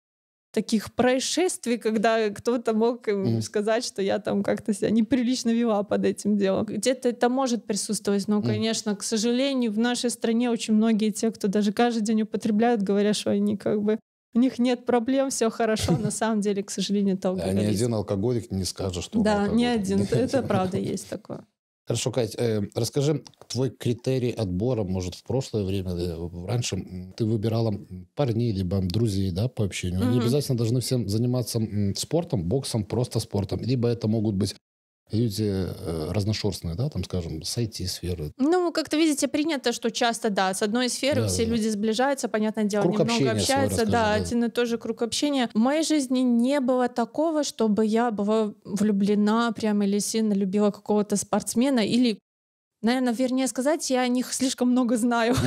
таких происшествий, когда кто-то мог им mm. сказать, что я там как-то себя неприлично вела под этим делом. Где-то это может присутствовать, но, mm. конечно, к сожалению, в нашей стране очень многие те, кто даже каждый день употребляют, говорят, что они как бы у них нет проблем, все хорошо. На самом деле, к сожалению, это алкоголизм. Да, ни один алкоголик не скажет, что Да, ни один. Это правда есть такое. Хорошо, Кать, э, расскажи твой критерий отбора, может, в прошлое время, э, раньше ты выбирала парней, либо друзей, да, по общению. Они mm-hmm. обязательно должны всем заниматься спортом, боксом, просто спортом. Либо это могут быть люди э, разношерстные, да, там, скажем, с IT-сферы. Ну, как-то, видите, принято, что часто, да, с одной сферы да, все да. люди сближаются, понятное дело, круг немного общаются, свой, расскажу, да, да, один и тот же круг общения. В моей жизни не было такого, чтобы я была влюблена прямо или сильно любила какого-то спортсмена или Наверное, вернее сказать, я о них слишком много знаю.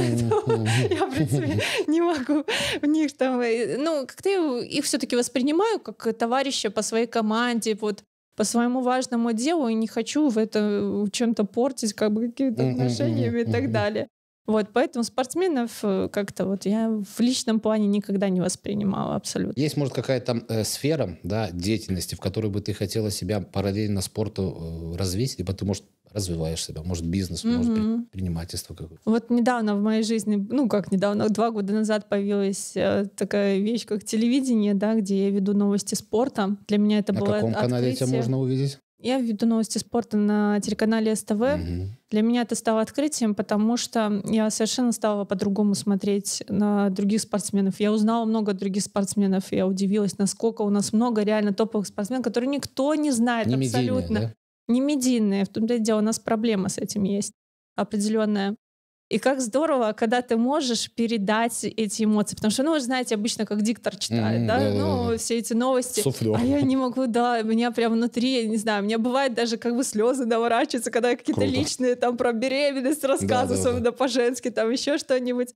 Я, в принципе, не могу в них там... Э, ну, как-то я их все таки воспринимаю как товарища по своей команде. Вот по своему важному делу и не хочу в это э, чем-то портить как бы какие-то отношениями и так далее. Вот, поэтому спортсменов э, как-то вот я в личном плане никогда не воспринимала абсолютно. Есть, может, какая-то там э, сфера да, деятельности, в которой бы ты хотела себя параллельно спорту э, развить, либо ты, может, развиваешь себя, может, бизнес, mm-hmm. может, предпринимательство какое-то. Вот недавно в моей жизни, ну, как недавно, два года назад появилась э, такая вещь, как телевидение, да, где я веду новости спорта. Для меня это На было На каком открытие. канале тебя можно увидеть? Я веду новости спорта на телеканале СТВ. Угу. Для меня это стало открытием, потому что я совершенно стала по-другому смотреть на других спортсменов. Я узнала много других спортсменов. Я удивилась, насколько у нас много реально топовых спортсменов, которые никто не знает не абсолютно. Медийные, да? Не медийные. В том-то и дело, у нас проблема с этим есть определенная. И как здорово, когда ты можешь передать эти эмоции. Потому что, ну, вы знаете, обычно как диктор читает, mm, да, да, ну, да. все эти новости. Суфлер. А я не могу, да, у меня прям внутри, я не знаю, у меня бывает даже как бы слезы наворачиваются, когда я какие-то личные там про беременность рассказываю, да, да, особенно да. по-женски, там еще что-нибудь.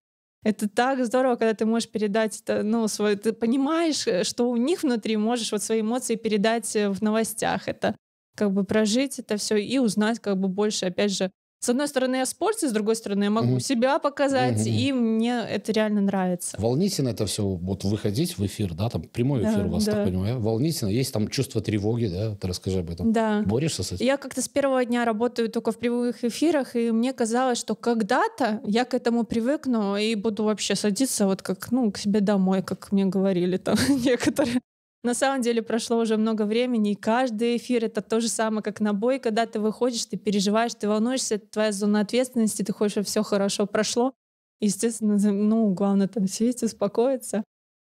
Это так здорово, когда ты можешь передать это, ну, свой, ты понимаешь, э, что у них внутри можешь вот свои эмоции передать э, в новостях. Это как бы прожить это все и узнать как бы больше, опять же, с одной стороны, я с с другой стороны, я могу угу. себя показать, угу. и мне это реально нравится. Волнительно это все, вот выходить в эфир, да, там прямой эфир да, у вас, да. так понимаю, волнительно. Есть там чувство тревоги, да, ты расскажи об этом. Да. Борешься с этим? Я как-то с первого дня работаю только в прямых эфирах, и мне казалось, что когда-то я к этому привыкну и буду вообще садиться вот как, ну, к себе домой, как мне говорили там некоторые. На самом деле прошло уже много времени, и каждый эфир — это то же самое, как на бой. Когда ты выходишь, ты переживаешь, ты волнуешься, это твоя зона ответственности, ты хочешь, чтобы все хорошо прошло. Естественно, ну, главное там сесть, успокоиться,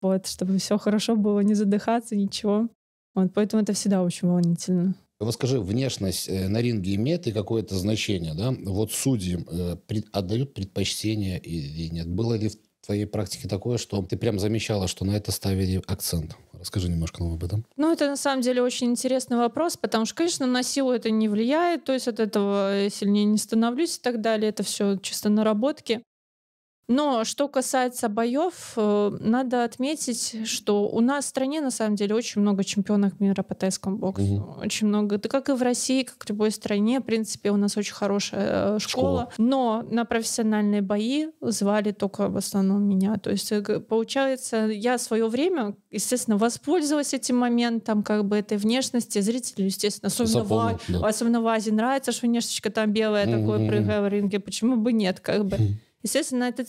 вот, чтобы все хорошо было, не задыхаться, ничего. Вот, поэтому это всегда очень волнительно. Расскажи, внешность э, на ринге имеет ли какое-то значение, да? Вот судьям э, отдают предпочтение или нет? Было ли в твоей практике такое, что ты прям замечала, что на это ставили акцент? Скажи немножко об этом. Ну, это на самом деле очень интересный вопрос, потому что, конечно, на силу это не влияет, то есть от этого сильнее не становлюсь и так далее. Это все чисто наработки. Но что касается боев, э, надо отметить, что у нас в стране на самом деле очень много чемпионов мира по тайскому боксу. Угу. Очень много. Да как и в России, как в любой стране, в принципе, у нас очень хорошая э, школа. школа. Но на профессиональные бои звали только в основном меня. То есть э, получается, я свое время, естественно, воспользовалась этим моментом, как бы этой внешности. Зрителю, естественно, особенно, Запомнил, в, а, да. особенно в Азии нравится, что внешечка там белая, угу. такое прыгая в ринге. Почему бы нет, как бы. Хм. Естественно, это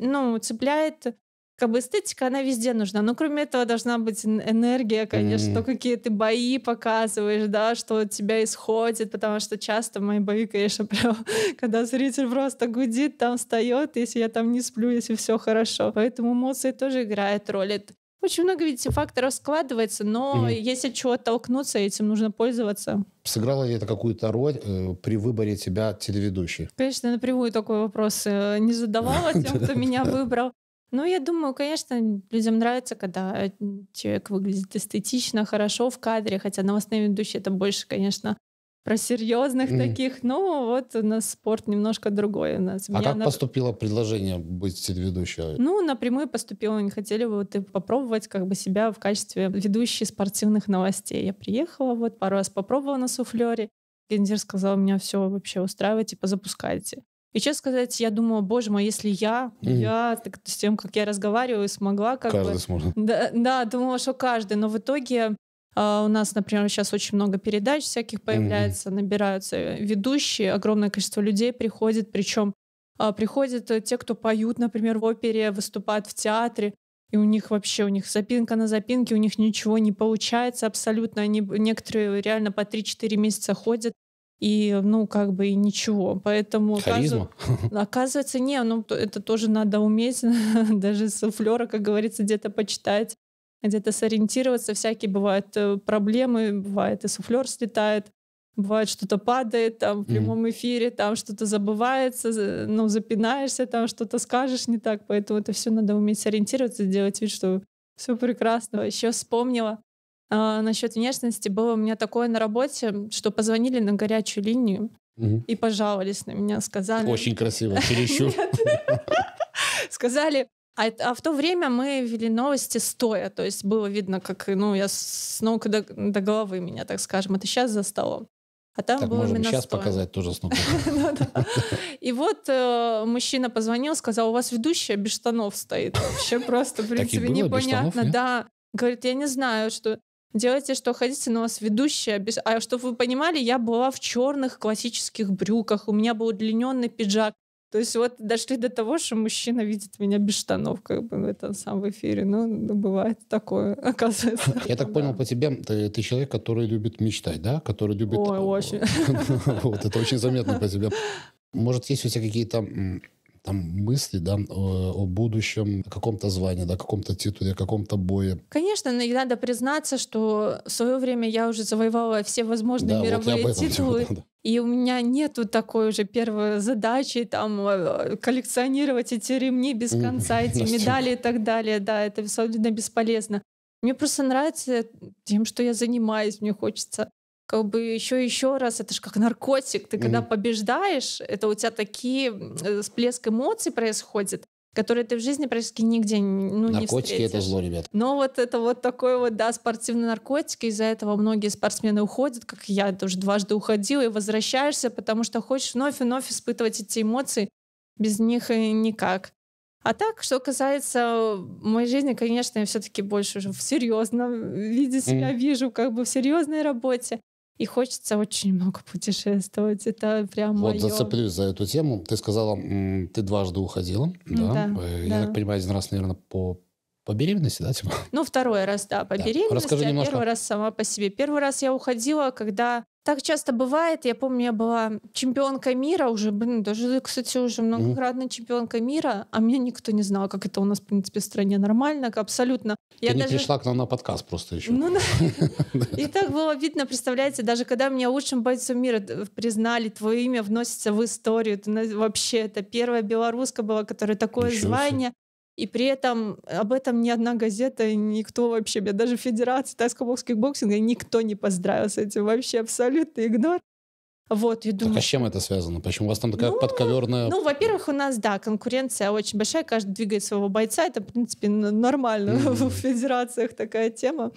ну, цепляет как бы эстетика, она везде нужна. Но кроме этого должна быть энергия, конечно, mm-hmm. то, какие ты бои показываешь, да, что от тебя исходит, потому что часто мои бои, конечно, прям, когда зритель просто гудит, там встает, если я там не сплю, если все хорошо. Поэтому эмоции тоже играют роль. Это очень много, видите, факторов складывается, но mm. если от чего оттолкнуться, этим нужно пользоваться. Сыграла ли это какую-то роль э, при выборе тебя телеведущей? Конечно, напрямую такой вопрос э, не задавала тем, кто меня выбрал. Ну, я думаю, конечно, людям нравится, когда э, человек выглядит эстетично, хорошо в кадре, хотя новостные ведущие это больше, конечно, про серьезных mm. таких. Ну, вот у нас спорт немножко другой у нас. А Меня как на... поступило предложение быть ведущей? Ну, напрямую поступило. Они хотели вот попробовать как бы себя в качестве ведущей спортивных новостей. Я приехала вот пару раз попробовала на суфлере. Гендер сказал, у меня все вообще устраивает, типа запускайте. И честно сказать, я думала, боже мой, если я, mm. я так, с тем, как я разговариваю, смогла как каждый бы... Каждый сможет. Да, да, думала, что каждый. Но в итоге а, у нас, например, сейчас очень много передач всяких появляется, mm-hmm. набираются э, ведущие, огромное количество людей приходит, причем а, приходят э, те, кто поют, например, в опере, выступают в театре, и у них вообще, у них запинка на запинке, у них ничего не получается абсолютно, они некоторые реально по 3-4 месяца ходят, и, ну, как бы и ничего. Поэтому... Харизма? Оказывается, оказывается, не, ну, это тоже надо уметь, даже суфлера, как говорится, где-то почитать где-то сориентироваться. Всякие бывают э, проблемы, бывает и суфлер слетает, бывает что-то падает там в прямом эфире, там что-то забывается, ну, запинаешься, там что-то скажешь не так, поэтому это все надо уметь сориентироваться, делать вид, что все прекрасно. А Еще вспомнила а, насчет внешности. Было у меня такое на работе, что позвонили на горячую линию угу. и пожаловались на меня, сказали... Очень красиво, чересчур. Сказали, а, а в то время мы вели новости стоя, то есть было видно, как, ну, я с ног до, до головы меня, так скажем, это сейчас за столом. А там так, было можем сейчас 100. показать тоже с И вот э, мужчина позвонил, сказал, у вас ведущая без штанов стоит. Вообще просто, в принципе, непонятно. Да, говорит, я не знаю, что делайте, что хотите, но у вас ведущая без... А чтобы вы понимали, я была в черных классических брюках, у меня был удлиненный пиджак. То есть вот дошли до того, что мужчина видит меня без штанов, как бы в этом самом эфире. Ну, ну бывает такое, оказывается. Я так понял по тебе, ты, человек, который любит мечтать, да? Который любит... Ой, очень. Вот, это очень заметно по тебе. Может, есть у тебя какие-то там мысли, да, о, о будущем, о каком-то звании, да, о каком-то титуле, о каком-то бое. Конечно, но и надо признаться, что в свое время я уже завоевала все возможные да, мировые вот титулы. да, да. И у меня нету такой уже первой задачи там э, коллекционировать эти ремни без конца, эти медали и так далее. Да, это абсолютно бесполезно. Мне просто нравится тем, что я занимаюсь, мне хочется как бы еще еще раз, это же как наркотик, ты mm-hmm. когда побеждаешь, это у тебя такие э, всплеск эмоций происходит, которые ты в жизни практически нигде ну, Наркотики не Наркотики — это зло, ребят. Но вот это вот такой вот, да, спортивный наркотики из-за этого многие спортсмены уходят, как я тоже дважды уходила, и возвращаешься, потому что хочешь вновь и вновь испытывать эти эмоции, без них и никак. А так, что касается моей жизни, конечно, я все-таки больше уже в серьезном виде себя mm. вижу, как бы в серьезной работе и хочется очень много путешествовать. Это прям Вот моё... зацеплюсь за эту тему. Ты сказала, ты дважды уходила, да? да э, Я да. так понимаю, один раз, наверное, по по беременности, да, Тима? Ну, второй раз, да, по да. беременности, Расскажи а немножко. первый раз сама по себе. Первый раз я уходила, когда так часто бывает. Я помню, я была чемпионкой мира уже, блин, даже, кстати, уже многократная mm. чемпионка мира, а меня никто не знал, как это у нас, в принципе, в стране нормально, абсолютно. Ты я не даже... пришла к нам на подкаст просто еще. Ну, и так было видно, представляете, даже когда меня лучшим бойцом мира э, признали, твое имя вносится в историю, вообще это первая белоруска была, которая такое звание. И при этом э, об этом ни одна газета, никто вообще, даже Федерация тайско-бокских боксинга, никто не поздравил с этим. Вообще абсолютный игнор. Вот, и думаю, так а с чем это связано? Почему у вас там такая ну, подковерная... Ну, во-первых, у нас, да, конкуренция очень большая, каждый двигает своего бойца, это, в принципе, нормально mm-hmm. в федерациях такая тема.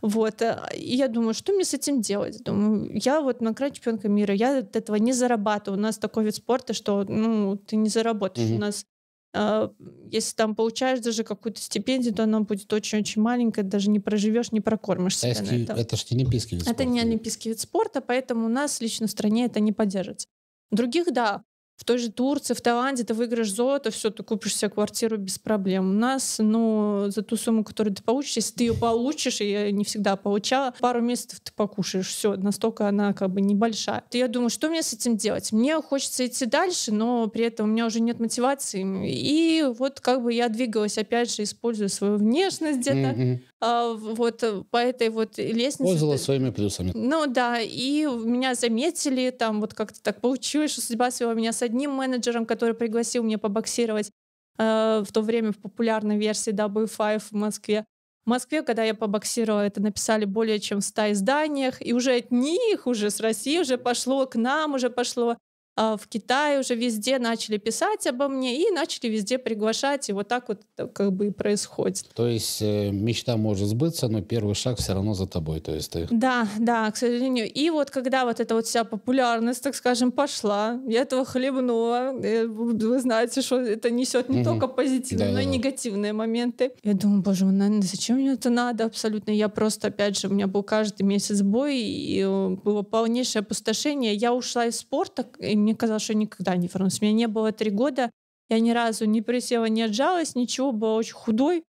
Вот, э, и я думаю, что мне с этим делать? Думаю, я вот на наград чемпионка мира, я от этого не зарабатываю. У нас такой вид спорта, что, ну, ты не заработаешь. Mm-hmm. У нас а, если там получаешь даже какую-то стипендию, то она будет очень-очень маленькая, даже не проживешь, не прокормишься. себя Тайский, на это. Это же не олимпийский вид спорта. Это не олимпийский вид спорта, поэтому у нас лично в стране это не поддержится. Других, да, в той же Турции, в Таиланде ты выиграешь золото, все, ты купишь себе квартиру без проблем. У нас, ну, за ту сумму, которую ты получишь, если ты ее получишь, я не всегда получала, пару месяцев ты покушаешь, все, настолько она как бы небольшая. И я думаю, что мне с этим делать? Мне хочется идти дальше, но при этом у меня уже нет мотивации. И вот как бы я двигалась, опять же, используя свою внешность где-то. Mm-hmm. А, вот э, по этой вот лестнице. Пользовалась своими плюсами. Ну да, и меня заметили, там вот как-то так получилось, что судьба свела меня с одним менеджером, который пригласил меня побоксировать э, в то время в популярной версии W5 в Москве. В Москве, когда я побоксировала, это написали более чем в 100 изданиях, и уже от них, уже с России уже пошло к нам, уже пошло а, в Китае уже везде начали писать обо мне и начали везде приглашать, и вот так вот как бы и происходит. То есть э, мечта может сбыться, но первый шаг все равно за тобой, то есть ты... Да, да, к сожалению. И вот когда вот эта вот вся популярность, так скажем, пошла, я этого хлебнула, э, вы знаете, что это несет не угу. только позитивные, да, но и да. негативные моменты. Я думаю, боже, наверное, зачем мне это надо абсолютно? Я просто, опять же, у меня был каждый месяц бой, и э, было полнейшее опустошение. Я ушла из спорта, и мне казалось, что я никогда не вернусь. Меня не было три года, я ни разу не присела, не отжалась, ничего, была очень худой.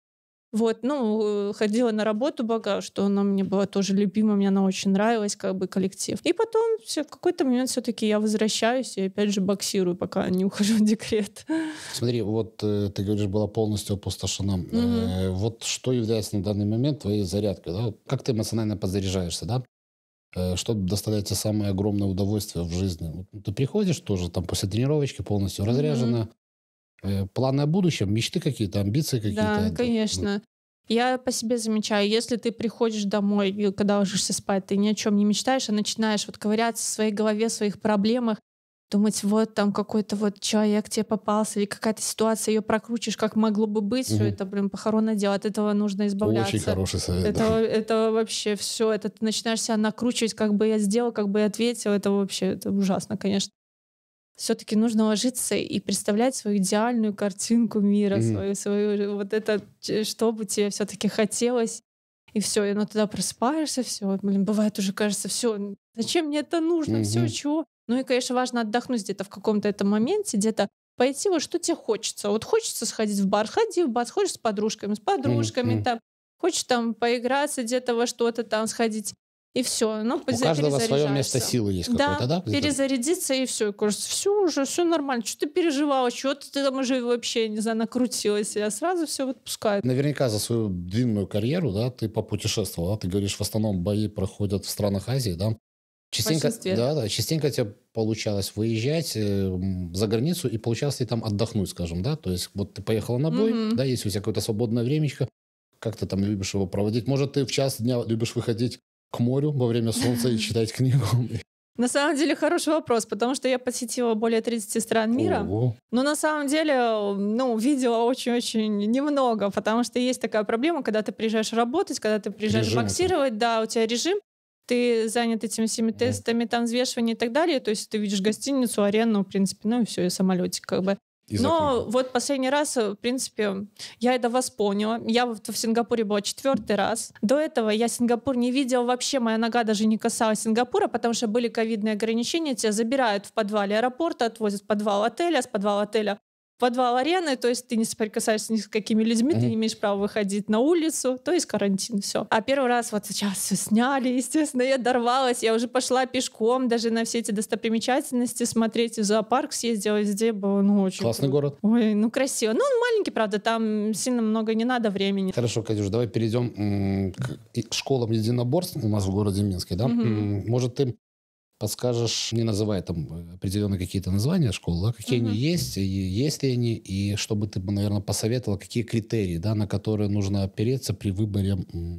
Вот, ну, э, ходила на работу бога, что она мне была тоже любима, мне она очень нравилась, как бы коллектив. И потом все, в какой-то момент все-таки я возвращаюсь и опять же боксирую, пока не ухожу в декрет. Смотри, вот э, ты говоришь, была полностью опустошена. Угу. Вот что является на данный момент твоей зарядкой, да? Как ты эмоционально подзаряжаешься, да? Э, что доставляет тебе самое огромное удовольствие в жизни. Ты приходишь тоже там после тренировочки полностью разряжена. Mm-hmm. Э, планы о будущем, мечты какие-то, амбиции какие-то. Да, конечно. Я по себе замечаю, если ты приходишь домой, когда ложишься спать, ты ни о чем не мечтаешь, а начинаешь вот ковыряться в своей голове, в своих проблемах, думать, вот там какой-то вот человек тебе попался, или какая-то ситуация, ее прокручишь как могло бы быть, угу. все это, блин, похоронное дело, от этого нужно избавляться. Очень хороший совет. Это, да. это вообще все, это ты начинаешь себя накручивать, как бы я сделал, как бы я ответил, это вообще это ужасно, конечно. Все-таки нужно ложиться и представлять свою идеальную картинку мира, mm. свою, свою вот это, что бы тебе все-таки хотелось. И все, и ну тогда просыпаешься, все, блин, бывает уже кажется, все, зачем мне это нужно, mm все, чего? Ну и, конечно, важно отдохнуть где-то в каком-то этом моменте, где-то пойти, вот что тебе хочется. Вот хочется сходить в бар, ходи в бар, хочешь с подружками, с подружками mm-hmm. там, хочешь там поиграться где-то во что-то там сходить. И все, ну, У каждого свое место силы есть да, какое-то, да? перезарядиться и все. И кажется, все уже, все нормально. Что ты переживала, что ты там уже вообще, не знаю, накрутилась. Я а сразу все отпускаю. Наверняка за свою длинную карьеру, да, ты попутешествовала. Да? Ты говоришь, в основном бои проходят в странах Азии, да? Частенько, да, да, частенько тебе получалось выезжать э, за границу и получалось ли там отдохнуть, скажем, да, то есть вот ты поехала на бой, mm-hmm. да, есть у тебя какое-то свободное времечко, как ты там любишь его проводить, может ты в час дня любишь выходить к морю во время солнца и читать книгу. На самом деле хороший вопрос, потому что я посетила более 30 стран мира, но на самом деле, ну, видела очень-очень немного, потому что есть такая проблема, когда ты приезжаешь работать, когда ты приезжаешь режим боксировать, это. да, у тебя режим, ты занят этими всеми тестами, там взвешивание и так далее. То есть ты видишь гостиницу, арену, в принципе, ну и все, и самолетик как бы. Но вот последний раз, э, в принципе, я это вас поняла. Я вот в Сингапуре была четвертый раз. До этого я Сингапур не видела вообще, моя нога даже не касалась Сингапура, потому что были ковидные ограничения. Тебя забирают в подвале аэропорта, отвозят в подвал отеля, с подвала отеля подвал арены, то есть ты не соприкасаешься ни с какими людьми, ты не имеешь права выходить на улицу, то есть карантин, все. А первый раз вот сейчас все сняли, естественно, я дорвалась, я уже пошла пешком даже на все эти достопримечательности смотреть, в зоопарк съездила, везде было, ну, очень... Классный круто. город. Ой, ну, красиво. Ну, он маленький, правда, там сильно много не надо времени. Хорошо, Катюш, давай перейдем к школам единоборств у нас в городе Минске, да? mm может, ты подскажешь, не называя там э, определенные какие-то названия школ, да, какие угу. они есть, и есть ли они, и чтобы ты, наверное, посоветовал какие критерии, да, на которые нужно опереться при выборе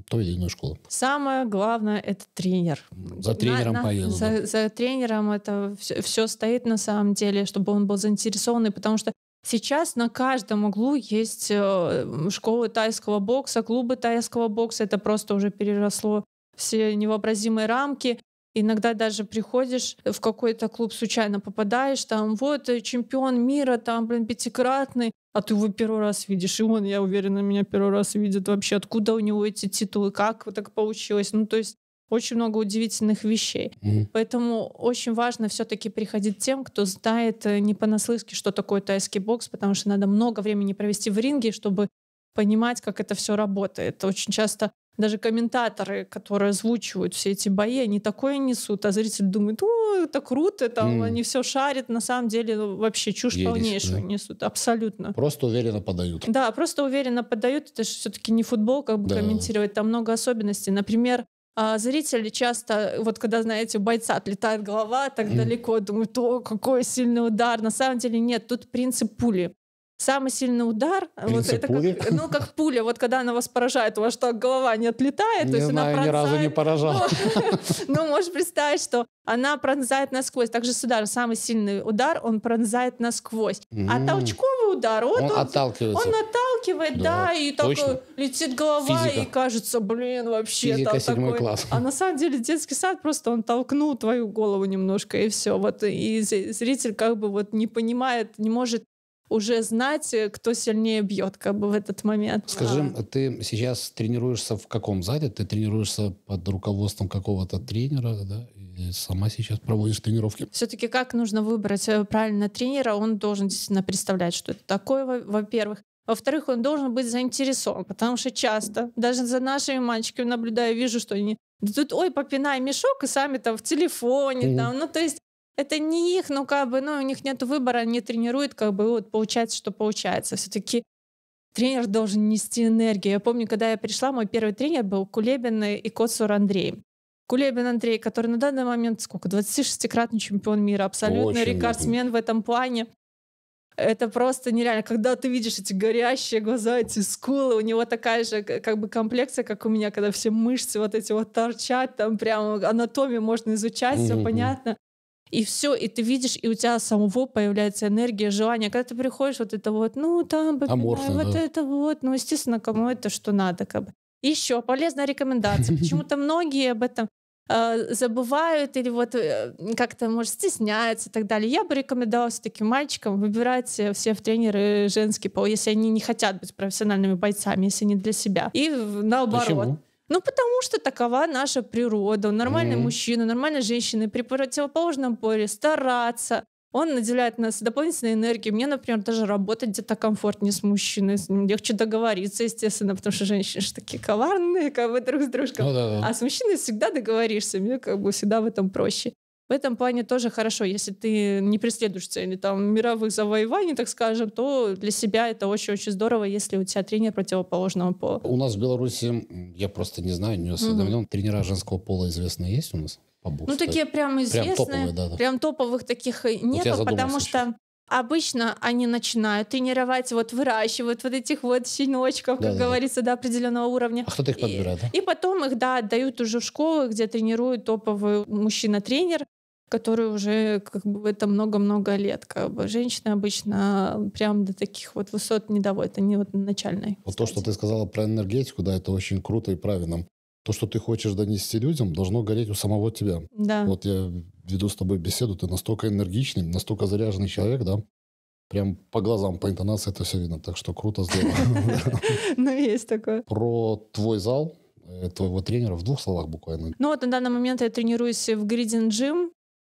той или иной школы? Самое главное – это тренер. За тренером на, на, поеду. За, да. за тренером это все, все стоит на самом деле, чтобы он был заинтересованный, потому что Сейчас на каждом углу есть э, школы тайского бокса, клубы тайского бокса. Это просто уже переросло все невообразимые рамки. Иногда даже приходишь в какой-то клуб, случайно попадаешь, там вот э, чемпион мира, там, блин, пятикратный, а ты его первый раз видишь. И он, я уверена, меня первый раз видит вообще, откуда у него эти титулы, как вот так получилось. Ну, то есть очень много удивительных вещей. Mm-hmm. Поэтому очень важно все-таки приходить тем, кто знает э, не понаслышке, что такое тайский бокс, потому что надо много времени провести в ринге, чтобы понимать, как это все работает. Очень часто даже комментаторы, которые озвучивают все эти бои, они такое несут, а зритель думает, о, это круто, там mm. они все шарят, на самом деле вообще чушь Ересь, полнейшую да. несут, абсолютно. Просто уверенно подают. Да, просто уверенно подают, это же все-таки не футбол, как бы да. комментировать, там много особенностей. Например, а, зрители часто, вот когда, знаете, у бойца отлетает голова так mm. далеко, думают, о, какой сильный удар. На самом деле нет, тут принцип пули. Самый сильный удар, э, вот это пули. Как, ну как пуля, вот когда она вас поражает, у вас что, голова не отлетает? Не то есть знаю, она пронзает, ни разу не поражала. Ну, ну, можешь представить, что она пронзает насквозь. Также с ударом самый сильный удар, он пронзает насквозь. А толчковый удар, он, отталкивается. Он отталкивает, да, и такой летит голова, и кажется, блин, вообще там такой. класс. А на самом деле детский сад просто он толкнул твою голову немножко, и все. Вот и зритель как бы вот не понимает, не может уже знать, э, кто сильнее бьет как бы в этот момент. Скажи, а... ты сейчас тренируешься в каком зале? Ты тренируешься под руководством какого-то тренера, да? И сама сейчас проводишь тренировки? Все-таки как нужно выбрать э, правильно тренера? Он должен действительно представлять, что это такое, во-первых. Во-вторых, он должен быть заинтересован, потому что часто, даже за нашими мальчиками наблюдаю, вижу, что они тут, ой, попинай мешок, и сами там в телефоне, mm. там, ну, то есть это не их, ну как бы, ну у них нет выбора, они тренируют, как бы вот получается, что получается. Все-таки тренер должен нести энергию. Я помню, когда я пришла, мой первый тренер был Кулебин и Коцур Андрей. Кулебин Андрей, который на данный момент сколько, 26-кратный чемпион мира, абсолютно Очень рекордсмен в этом плане. Это просто нереально. Когда ты видишь эти горящие глаза, эти скулы, у него такая же как бы комплекция, как у меня, когда все мышцы вот эти вот торчат, там прям анатомию можно изучать, mm-hmm. все понятно. И все, и ты видишь, и у тебя самого появляется энергия, желание. Когда ты приходишь, вот это вот, ну там, да, Аморфно, вот да. это вот, ну естественно, кому это что надо, как бы. Еще полезная рекомендация. Почему-то многие об этом э, забывают или вот э, как-то, может, стесняются и так далее. Я бы рекомендовала все-таки мальчикам выбирать э, все в тренеры женский пол, если они не хотят быть профессиональными бойцами, если не для себя. И наоборот. Почему? Ну, потому что такова наша природа. Он нормальный mm. мужчина, нормальная женщина. При противоположном поле стараться. Он наделяет нас дополнительной энергией. Мне, например, даже работать где-то комфортнее с мужчиной. С ним легче договориться, естественно, потому что женщины же такие коварные, как бы друг с дружком. Ну, да, да. А с мужчиной всегда договоришься. Мне как бы всегда в этом проще. В этом плане тоже хорошо, если ты не преследуешь цели там, мировых завоеваний, так скажем, то для себя это очень-очень здорово, если у тебя тренер противоположного пола. У нас в Беларуси, я просто не знаю, не осведомлен, угу. тренера женского пола известные есть у нас? По ну, боксу, ну, такие прям известные, прям, топовые, да, да. прям топовых таких нет, вот потому сейчас. что Обычно они начинают тренировать, вот выращивают вот этих вот щеночков, да, как да, говорится, до определенного уровня. А кто-то их подбирает, и, да? И потом их, да, отдают уже в школы, где тренируют топовый мужчина-тренер которые уже как бы это много-много лет. Как бы. Женщины обычно прям до таких вот высот не доводят, они вот начальной. Вот кстати. то, что ты сказала про энергетику, да, это очень круто и правильно. То, что ты хочешь донести людям, должно гореть у самого тебя. Да. Вот я веду с тобой беседу, ты настолько энергичный, настолько заряженный человек, да, Прям по глазам, по интонации это все видно, так что круто сделано. Ну, есть такое. Про твой зал, э, твоего тренера в двух словах буквально. Ну вот на данный момент я тренируюсь в Гридин Джим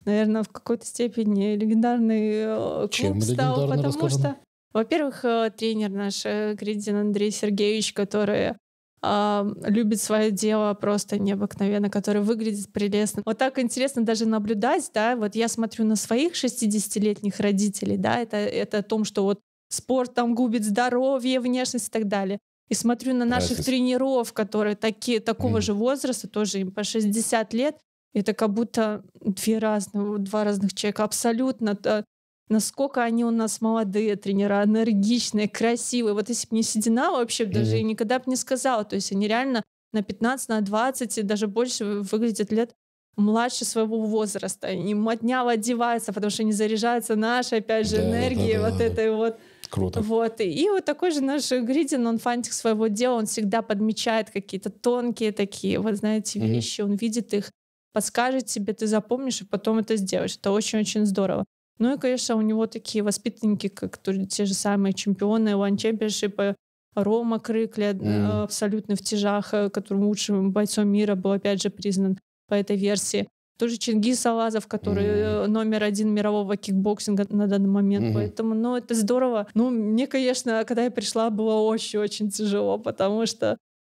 наверное, в какой-то степени легендарный э, клуб Чем стал, потому расскажем? что, во-первых, э, тренер наш э, Гридин Андрей Сергеевич, который э, любит свое дело просто необыкновенно, который выглядит прелестно. Вот так интересно даже наблюдать, да, вот я смотрю на своих 60-летних родителей, да, это, это о том, что вот спорт там губит здоровье, внешность и так далее. И смотрю на наших Красиво. тренеров, которые такие, такого mm. же возраста, тоже им по 60 лет, это как будто две разных, два разных человека. Абсолютно. -то, насколько они у нас молодые тренера, энергичные, красивые. Вот если бы не седина вообще, mm-hmm. даже и никогда бы не сказала. То есть они реально на 15, на 20 и даже больше выглядят лет младше своего возраста. И модняво одеваются, потому что они заряжаются нашей, опять же, да, энергией да, да, вот да, этой вот. Круто. Вот. И, вот такой же наш Гридин, он фантик своего дела, он всегда подмечает какие-то тонкие такие, вот знаете, mm-hmm. вещи, он видит их, подскажет тебе, ты запомнишь, и потом это сделаешь. Это очень-очень здорово. Ну и, конечно, у него такие воспитанники, как те же самые чемпионы One Championship, Рома Крыкля, mm. абсолютно в тяжах, э, которым лучшим бойцом мира был, опять же, признан по этой версии. Тоже Чингис Алазов, который mm. номер один мирового кикбоксинга на данный момент. Mm-hmm. Поэтому, ну, это здорово. Ну, мне, конечно, когда я пришла, было очень-очень тяжело, потому что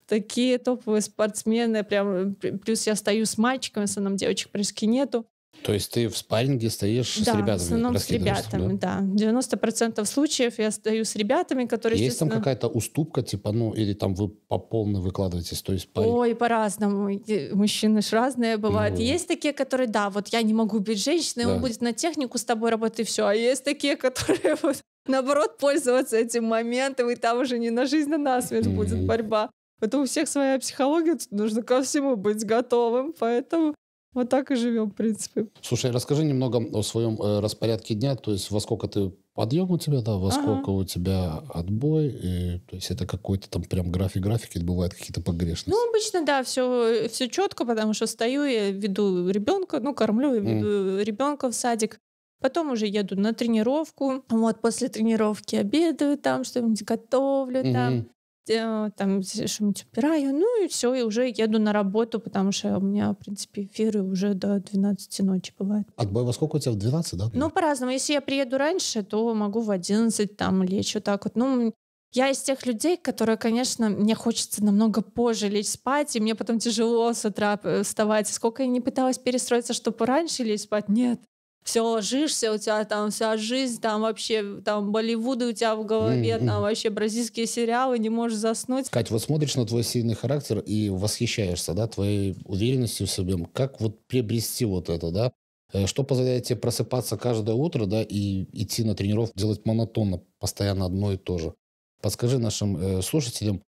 такие топовые спортсмены, прям, плюс я стою с мальчиками, в основном девочек практически нету. То есть ты в спарринге стоишь да, с ребятами? Да, в основном с ребятами, да. да. 90% случаев я стою с ребятами, которые... Есть естественно... там какая-то уступка, типа, ну, или там вы по полной выкладываетесь? То есть по... Ой, по-разному. Мужчины ж разные ну бывают. Ну... Есть такие, которые, да, вот я не могу быть женщиной, да. он будет на технику с тобой работать, и все. А есть такие, которые вот наоборот пользоваться этим моментом, и там уже не на жизнь, а на смерть mm-hmm. будет борьба. Это у всех своя психология, тут нужно ко всему быть готовым, поэтому вот так и живем, в принципе. Слушай, расскажи немного о своем э, распорядке дня, то есть во сколько ты подъем у тебя, да, во ага. сколько у тебя отбой, и, то есть это какой-то там прям график графики, бывают какие-то погрешности. Ну, обычно, да, все, все четко, потому что стою, я веду ребенка, ну, кормлю, я веду mm. ребенка в садик. Потом уже еду на тренировку. Вот после тренировки обедаю там, что-нибудь готовлю mm-hmm. там. Э, там что-нибудь убираю, ну и все, и уже еду на работу, потому что у меня, в принципе, эфиры уже до 12 ночи бывают. Отбой а во сколько у тебя? В 12, да? Ну, по-разному. Если я приеду раньше, то могу в 11 там лечь вот так вот. Ну, я из тех людей, которые, конечно, мне хочется намного позже лечь спать, и мне потом тяжело с утра э, вставать. Сколько я не пыталась перестроиться, чтобы раньше лечь спать, нет все ложишься, у тебя там вся жизнь, там вообще там Болливуды у тебя в голове, mm-hmm. там вообще бразильские сериалы, не можешь заснуть. Кать, вот смотришь на твой сильный характер и восхищаешься, да, твоей уверенностью в себе. Как вот приобрести вот это, да? Э, что позволяет тебе просыпаться каждое утро, да, и идти на тренировку, делать монотонно, постоянно одно и то же? Подскажи нашим э, слушателям,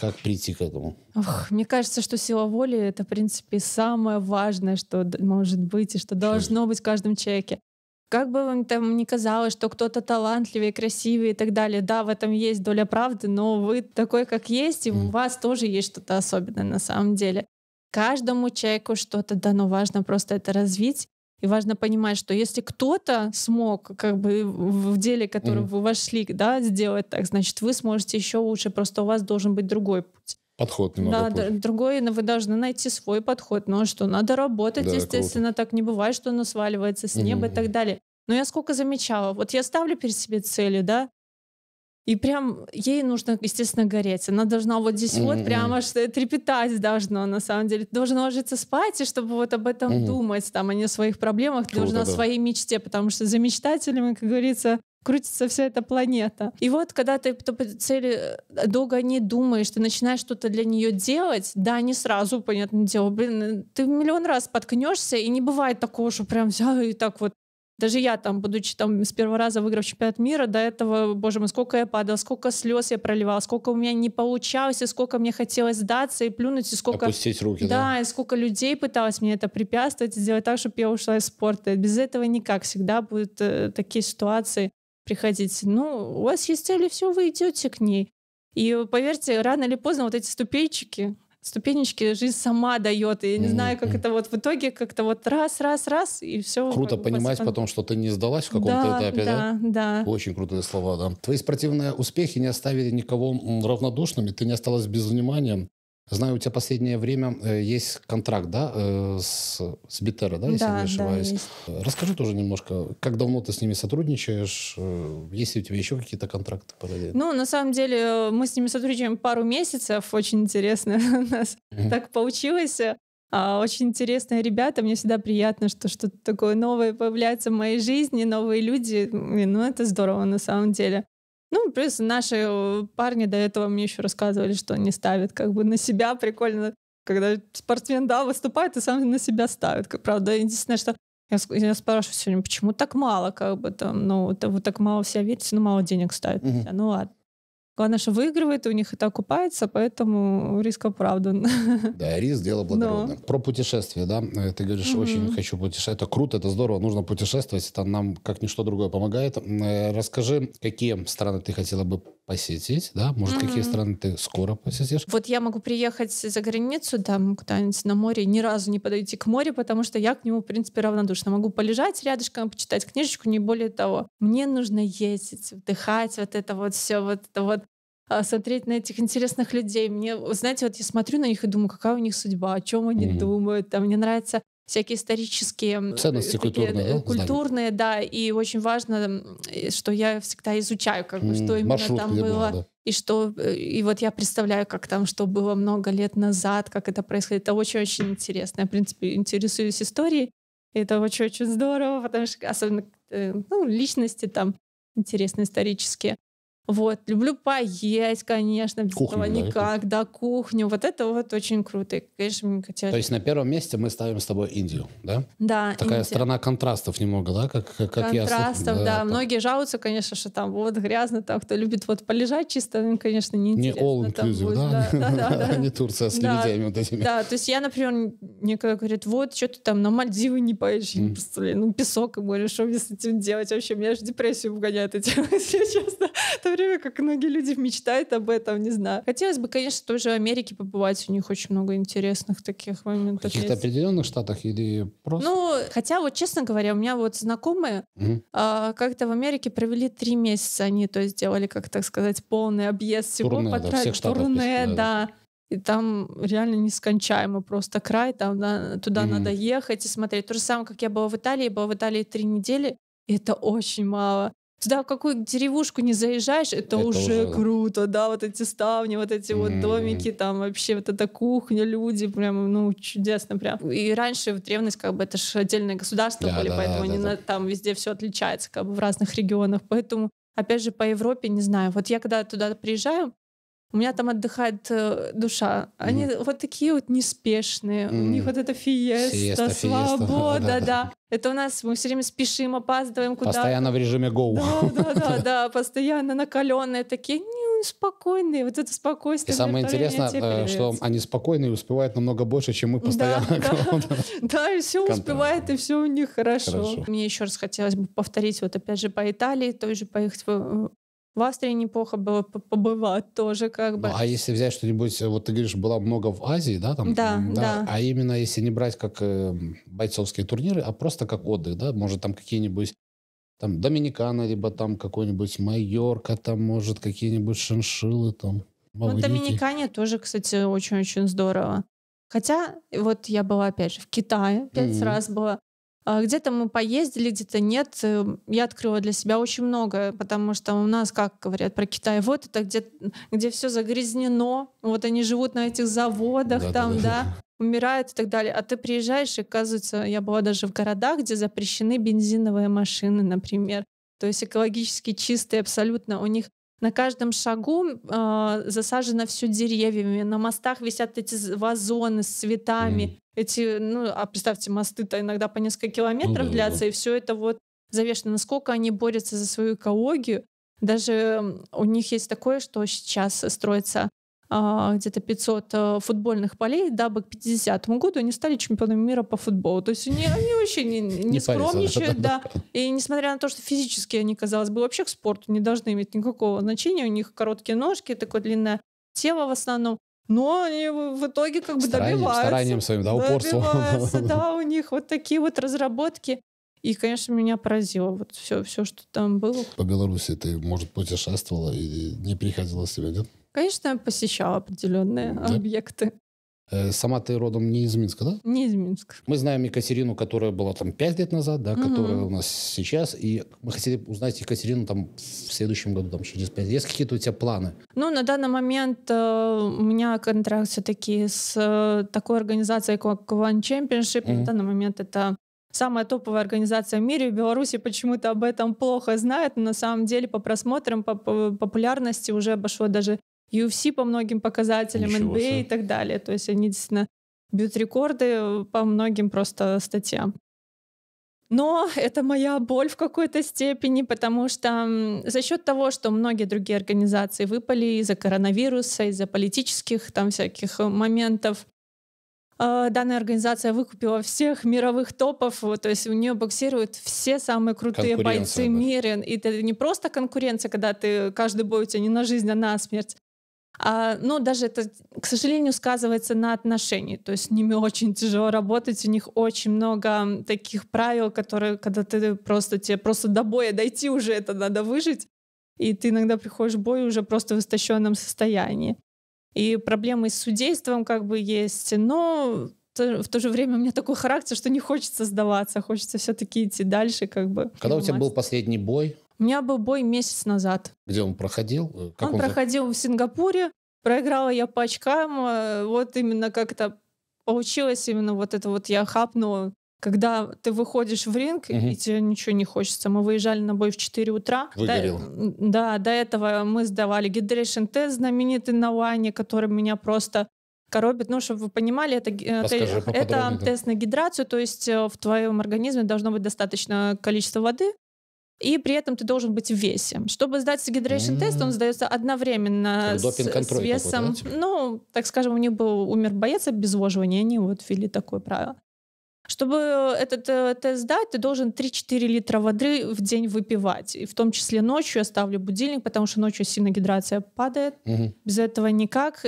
как прийти к этому? Ох, мне кажется, что сила воли — это, в принципе, самое важное, что может быть и что должно быть в каждом человеке. Как бы вам там ни казалось, что кто-то талантливее, красивее и так далее, да, в этом есть доля правды, но вы такой, как есть, и у вас тоже есть что-то особенное на самом деле. Каждому человеку что-то дано, важно просто это развить и важно понимать, что если кто-то смог как бы в деле, которым mm. вы вошли, да, сделать так, значит, вы сможете еще лучше, просто у вас должен быть другой путь. Подход немного. Да, позже. другой, но вы должны найти свой подход, но что надо работать, да, естественно, круто. так не бывает, что оно сваливается с неба mm. и так далее. Но я сколько замечала, вот я ставлю перед себе цели, да, и прям ей нужно, естественно, гореть. Она должна вот здесь mm-hmm. вот прямо что э, трепетать должно, на самом деле. Должна ложиться спать, и чтобы вот об этом mm-hmm. думать, там, а не о своих проблемах, Круто, должна да. о своей мечте, потому что за мечтателями, как говорится, крутится вся эта планета. И вот, когда ты по цели э, долго не думаешь, ты начинаешь что-то для нее делать, да, не сразу, понятное дело, блин, э, ты миллион раз подкнешься и не бывает такого, что прям взял и так вот даже я там, будучи там с первого раза выиграв чемпионат мира, до этого, боже мой, сколько я падал, сколько слез я проливала, сколько у меня не получалось, и сколько мне хотелось сдаться и плюнуть, и сколько... Опустить руки, да. Да, и сколько людей пыталось мне это препятствовать, сделать так, чтобы я ушла из спорта. Без этого никак. Всегда будут э, такие ситуации приходить. Ну, у вас есть цель, и все, вы идете к ней. И э, поверьте, рано или поздно вот эти ступенчики, ступенечки жизнь сама дает. И я не знаю, как это вот в итоге как-то вот раз, раз, раз, и все. Круто как бы понимать потом, что ты не сдалась в каком-то да, этапе, да? Да, да. Очень крутые слова, да. Твои спортивные успехи не оставили никого равнодушными, ты не осталась без внимания. Знаю, у тебя последнее время э, есть контракт, да, э, с, с Битера, да, если да, не ошибаюсь. Да, есть. Э, расскажи тоже немножко, как давно ты с ними сотрудничаешь, есть ли у тебя еще какие-то контракты параллельно? Ну, на самом деле, мы с ними сотрудничаем пару месяцев, очень интересно у нас так получилось. А, очень интересные ребята, мне всегда приятно, что что-то такое новое появляется в моей жизни, новые люди, ну это здорово на самом деле. Ну, плюс наши э, парни до этого мне еще рассказывали, что они ставят как бы на себя прикольно. Когда спортсмен, да, выступает и сам на себя ставит. правда, единственное, что я, спрашиваю сегодня, почему так мало, как бы там, ну, вот так мало все верится, ну, мало денег ставят. Угу. Ну, ладно. Главное, что выигрывает, у них это окупается, поэтому риск оправдан. Да, риск дело благородное. Но... Про путешествие, да? Э, ты говоришь, угу. очень хочу путешествовать. Это круто, это здорово, нужно путешествовать, это нам как ничто другое помогает. Э, расскажи, какие страны ты хотела бы посетить, да? Может, mm-hmm. какие страны ты скоро посетишь? Вот я могу приехать за границу, там, куда-нибудь на море, ни разу не подойти к морю, потому что я к нему, в принципе, равнодушна. Могу полежать рядышком, почитать книжечку, не более того. Мне нужно ездить, вдыхать вот это вот все, вот это вот а, смотреть на этих интересных людей. Мне, знаете, вот я смотрю на них и думаю, какая у них судьба, о чем они mm-hmm. думают. Там, мне нравится всякие исторические ценности такие, культурные, да, э, культурные, да, и очень важно, э, что я всегда изучаю, как бы, что именно Маршрут, там было. да. И что, э, и вот я представляю, как там, что было много лет назад, как это происходит. Это очень-очень интересно. Я, в принципе, интересуюсь историей. И это очень-очень здорово, потому что особенно ну, личности там интересные исторические. Вот, люблю поесть, конечно, без кухню, этого да, никак, да, кухню. Вот это вот очень круто. И, конечно, мне хотелось... То есть на первом месте мы ставим с тобой Индию, да? Да. Такая Индия. страна контрастов немного, да? Как, как, контрастов, я... да. да Многие жалуются, конечно, что там вот грязно, там кто любит вот полежать чисто, им, конечно, не интересно. Не all-inclusive, да? Да, да, да? Не Турция а с лебедями вот этими. Да, то есть я, например, мне когда говорят, вот, что ты там на Мальдивы не поешь, я представляю, ну, песок, и говорю, что мне с этим делать? Вообще, меня же депрессию угоняет эти, если честно время, как многие люди мечтают об этом, не знаю. Хотелось бы, конечно, тоже в Америке побывать. У них очень много интересных таких моментов. В каких-то определенных штатах или просто? Ну, хотя вот, честно говоря, у меня вот знакомые угу. а, как-то в Америке провели три месяца. Они то сделали, как так сказать, полный объезд всего. Турне, потратили, да, всех штатов. Турне, да. да. И там реально нескончаемо просто край, там да, туда mm надо ехать и смотреть. То же самое, как я была в Италии, я была в Италии три недели, и это очень мало. Туда в какую деревушку не заезжаешь, это, это уже, уже круто, да, вот эти ставни, вот эти mm. вот домики, там вообще вот эта кухня, люди, прям, ну, чудесно прям. И раньше в древность как бы это же отдельное государство да, были, да, поэтому да, они да. там везде все отличается как бы в разных регионах, поэтому опять же по Европе, не знаю, вот я когда туда приезжаю, у меня там отдыхает э, душа. Они mm. вот такие вот неспешные, mm. у них вот это фиеста, фиеста свобода, фиеста. да. Это у нас мы все время спешим, опаздываем куда-то. Постоянно в режиме go. Да, да, да, да, постоянно накаленные такие, не ну, спокойные, вот это спокойствие. И самое интересное, э, что они спокойные и успевают намного больше, чем мы постоянно. Да, да, да и все успевает, и все у них хорошо. Мне еще раз хотелось бы повторить, вот опять же, по Италии, той же поехать в Австрии неплохо было побывать тоже, как ну, бы. Ну, а если взять что-нибудь, вот ты говоришь, была много в Азии, да, там? Да, да. да. А именно если не брать как э, бойцовские турниры, а просто как отдых, да, может там какие-нибудь там Доминикана, либо там какой-нибудь Майорка, там, может, какие-нибудь шиншилы там. Ну, Доминикане тоже, кстати, очень-очень здорово. Хотя, вот я была опять же в Китае, пять mm-hmm. раз была. А, где-то мы поездили, где-то нет. Эм, я открыла для себя очень много, потому что у нас, как говорят про Китай, вот это где, где все загрязнено, вот они живут на этих заводах да, там, да, да. умирают и так далее. А ты приезжаешь, и, оказывается, я была даже в городах, где запрещены бензиновые машины, например. То есть экологически чистые абсолютно. У них на каждом шагу э, засажено все деревьями, на мостах висят эти вазоны с цветами. Mm. Эти, ну, а представьте, мосты-то иногда по несколько километров mm-hmm. длятся, и все это вот завешено. Насколько они борются за свою экологию? Даже у них есть такое, что сейчас строится а, где-то 500 э, футбольных полей, дабы к 50 году они стали чемпионами мира по футболу. То есть они, они вообще не, не, не скромничают, да. И несмотря на то, что физически они, казалось бы, вообще к спорту не должны иметь никакого значения, у них короткие ножки, такое длинное тело в основном, но они в итоге как бы старанием, добиваются. Старанием своим, да, упорством. Добиваются, да, у них вот такие вот разработки. И, конечно, меня поразило вот все, все, что там было. По Беларуси ты, может, путешествовала и не приходила себя, нет? Конечно, я посещала определенные да? объекты. Э, сама ты родом не из Минска, да? Не из Минска. Мы знаем Екатерину, которая была там пять лет назад, да, угу. которая у нас сейчас. И мы хотели узнать Екатерину там в следующем году, там через пять. Есть какие-то у тебя планы? Ну, на данный момент э, у меня контракт все-таки с э, такой организацией, как One Championship. Угу. На данный момент это самая топовая организация в мире. В Беларуси почему-то об этом плохо знают, но на самом деле по просмотрам, по, по популярности уже обошло даже UFC по многим показателям, Ничего NBA себе. и так далее. То есть они действительно бьют рекорды э, по многим просто статьям. Но это моя боль в какой-то степени, потому что за счет того, что многие другие организации выпали из-за коронавируса, из-за политических там всяких э, моментов, э, данная организация выкупила всех мировых топов, то есть у нее боксируют все самые крутые бойцы да. мира. И это не просто конкуренция, когда ты каждый бой у тебя не на жизнь, а на смерть, а, но ну, даже это, к сожалению, сказывается на отношениях, То есть с ними очень тяжело работать, у них очень много таких правил, которые, когда ты просто тебе просто до боя дойти уже это надо выжить, и ты иногда приходишь в бой уже просто в истощенном состоянии. И проблемы с судейством как бы есть, но в то же время у меня такой характер, что не хочется сдаваться, хочется все-таки идти дальше, как бы. Когда у тебя был последний бой, у меня был бой месяц назад. Где он проходил? Э, как он, он проходил в Сингапуре. Проиграла я по очкам. Э, вот именно как-то получилось именно вот это вот я хапнула. Когда ты выходишь в ринг, угу. и тебе ничего не хочется. Мы выезжали на бой в 4 утра. Выгорел. До, да, до этого мы сдавали Hydration тест знаменитый на Лайне, который меня просто коробит. Ну, чтобы вы понимали, это, э, Расскажи это, это тест на гидрацию, то есть в твоем организме должно быть достаточно количество воды, и при этом ты должен быть в весе. Чтобы сдать Segedration mm-hmm. тест, он сдается одновременно с, с весом. Да, типа? ну, так скажем, у них был умер боец обезвоживания, они вот ввели такое правило. Чтобы этот э, тест сдать, ты должен 3-4 литра воды в день выпивать. И в том числе ночью я ставлю будильник, потому что ночью сильно гидрация падает. Угу. Без этого никак.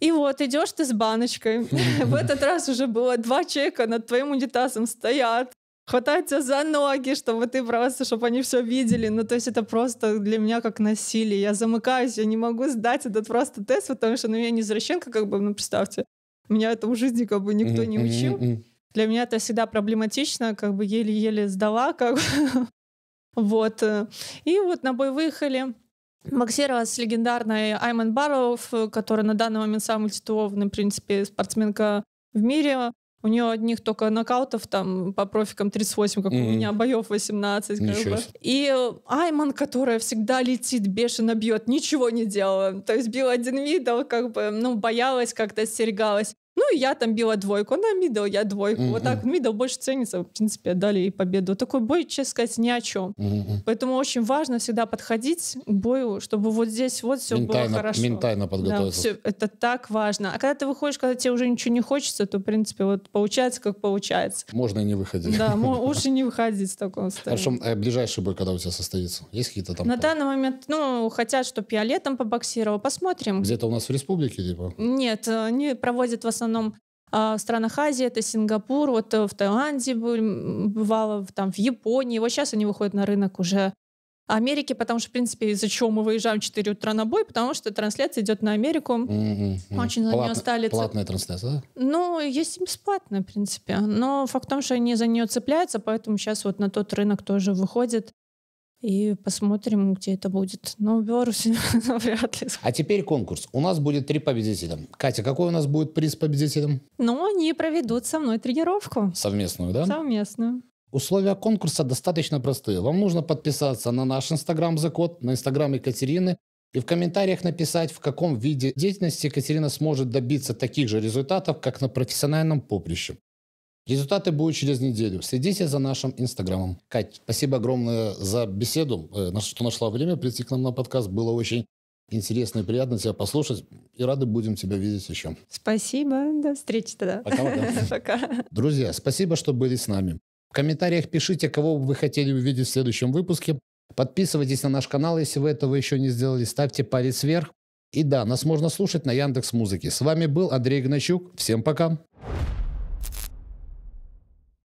И вот идешь ты с баночкой. В этот раз уже было два человека над твоим унитазом стоят хвататься за ноги, чтобы ты просто, чтобы они все видели. Ну, то есть это просто для меня как насилие. Я замыкаюсь, я не могу сдать этот просто тест, потому что ну, меня не извращенка, как бы, ну, представьте. Меня этому жизни как бы никто не учил. Для меня это всегда проблематично, как бы еле-еле сдала, как бы. Вот. Э. И вот на бой выехали. Боксировала легендарная легендарной Айман Баров, э, которая на данный момент самая титулованная, в принципе, спортсменка в мире. У нее одних только нокаутов там по профикам 38, как mm-hmm. у меня, боев 18. как бы. И Айман, которая всегда летит, бешено бьет, ничего не делала. То есть бил один вид, как бы, ну, боялась как-то, стерегалась. Ну, я там била двойку, она мидл, я двойку. Mm-hmm. Вот так мидл больше ценится, в принципе, отдали и победу. Такой бой, честно сказать, ни о чем. Mm-hmm. Поэтому очень важно всегда подходить к бою, чтобы вот здесь вот все ментально, было хорошо. Ментально подготовиться. Да, все, это так важно. А когда ты выходишь, когда тебе уже ничего не хочется, то, в принципе, вот получается, как получается. Можно и не выходить. Да, лучше не выходить в таком состоянии. Хорошо, а ближайший бой когда у тебя состоится? Есть какие-то там... На данный момент, ну, хотят, чтобы я летом побоксировал. Посмотрим. Где-то у нас в республике, типа? Нет, они э, проводят в основном основном а, в странах Азии, это Сингапур, вот э, в Таиланде бывало, там в Японии, вот сейчас они выходят на рынок уже Америки, потому что, в принципе, из-за чего мы выезжаем в 4 утра на бой, потому что трансляция идет на Америку. Mm-hmm. Очень Платно, на нее стали... Платная трансляция, да? Ну, есть и бесплатная, в принципе. Но факт в том, что они за нее цепляются, поэтому сейчас вот на тот рынок тоже выходит и посмотрим, где это будет. Но в Беларуси вряд ли. А теперь конкурс. У нас будет три победителя. Катя, какой у нас будет приз победителям? Ну, они проведут со мной тренировку. Совместную, да? Совместную. Условия конкурса достаточно простые. Вам нужно подписаться на наш инстаграм за код, на инстаграм Екатерины и в комментариях написать, в каком виде деятельности Екатерина сможет добиться таких же результатов, как на профессиональном поприще. Результаты будут через неделю. Следите за нашим инстаграмом. Кать, спасибо огромное за беседу, э, что нашла время прийти к нам на подкаст. Было очень интересно и приятно тебя послушать. И рады будем тебя видеть еще. Спасибо. До встречи тогда. Пока-пока. Друзья, спасибо, что были с нами. В комментариях пишите, кого вы хотели увидеть в следующем выпуске. Подписывайтесь на наш канал, если вы этого еще не сделали. Ставьте палец вверх. И да, нас можно слушать на Яндекс Музыке. С вами был Андрей Гнащук. Всем пока.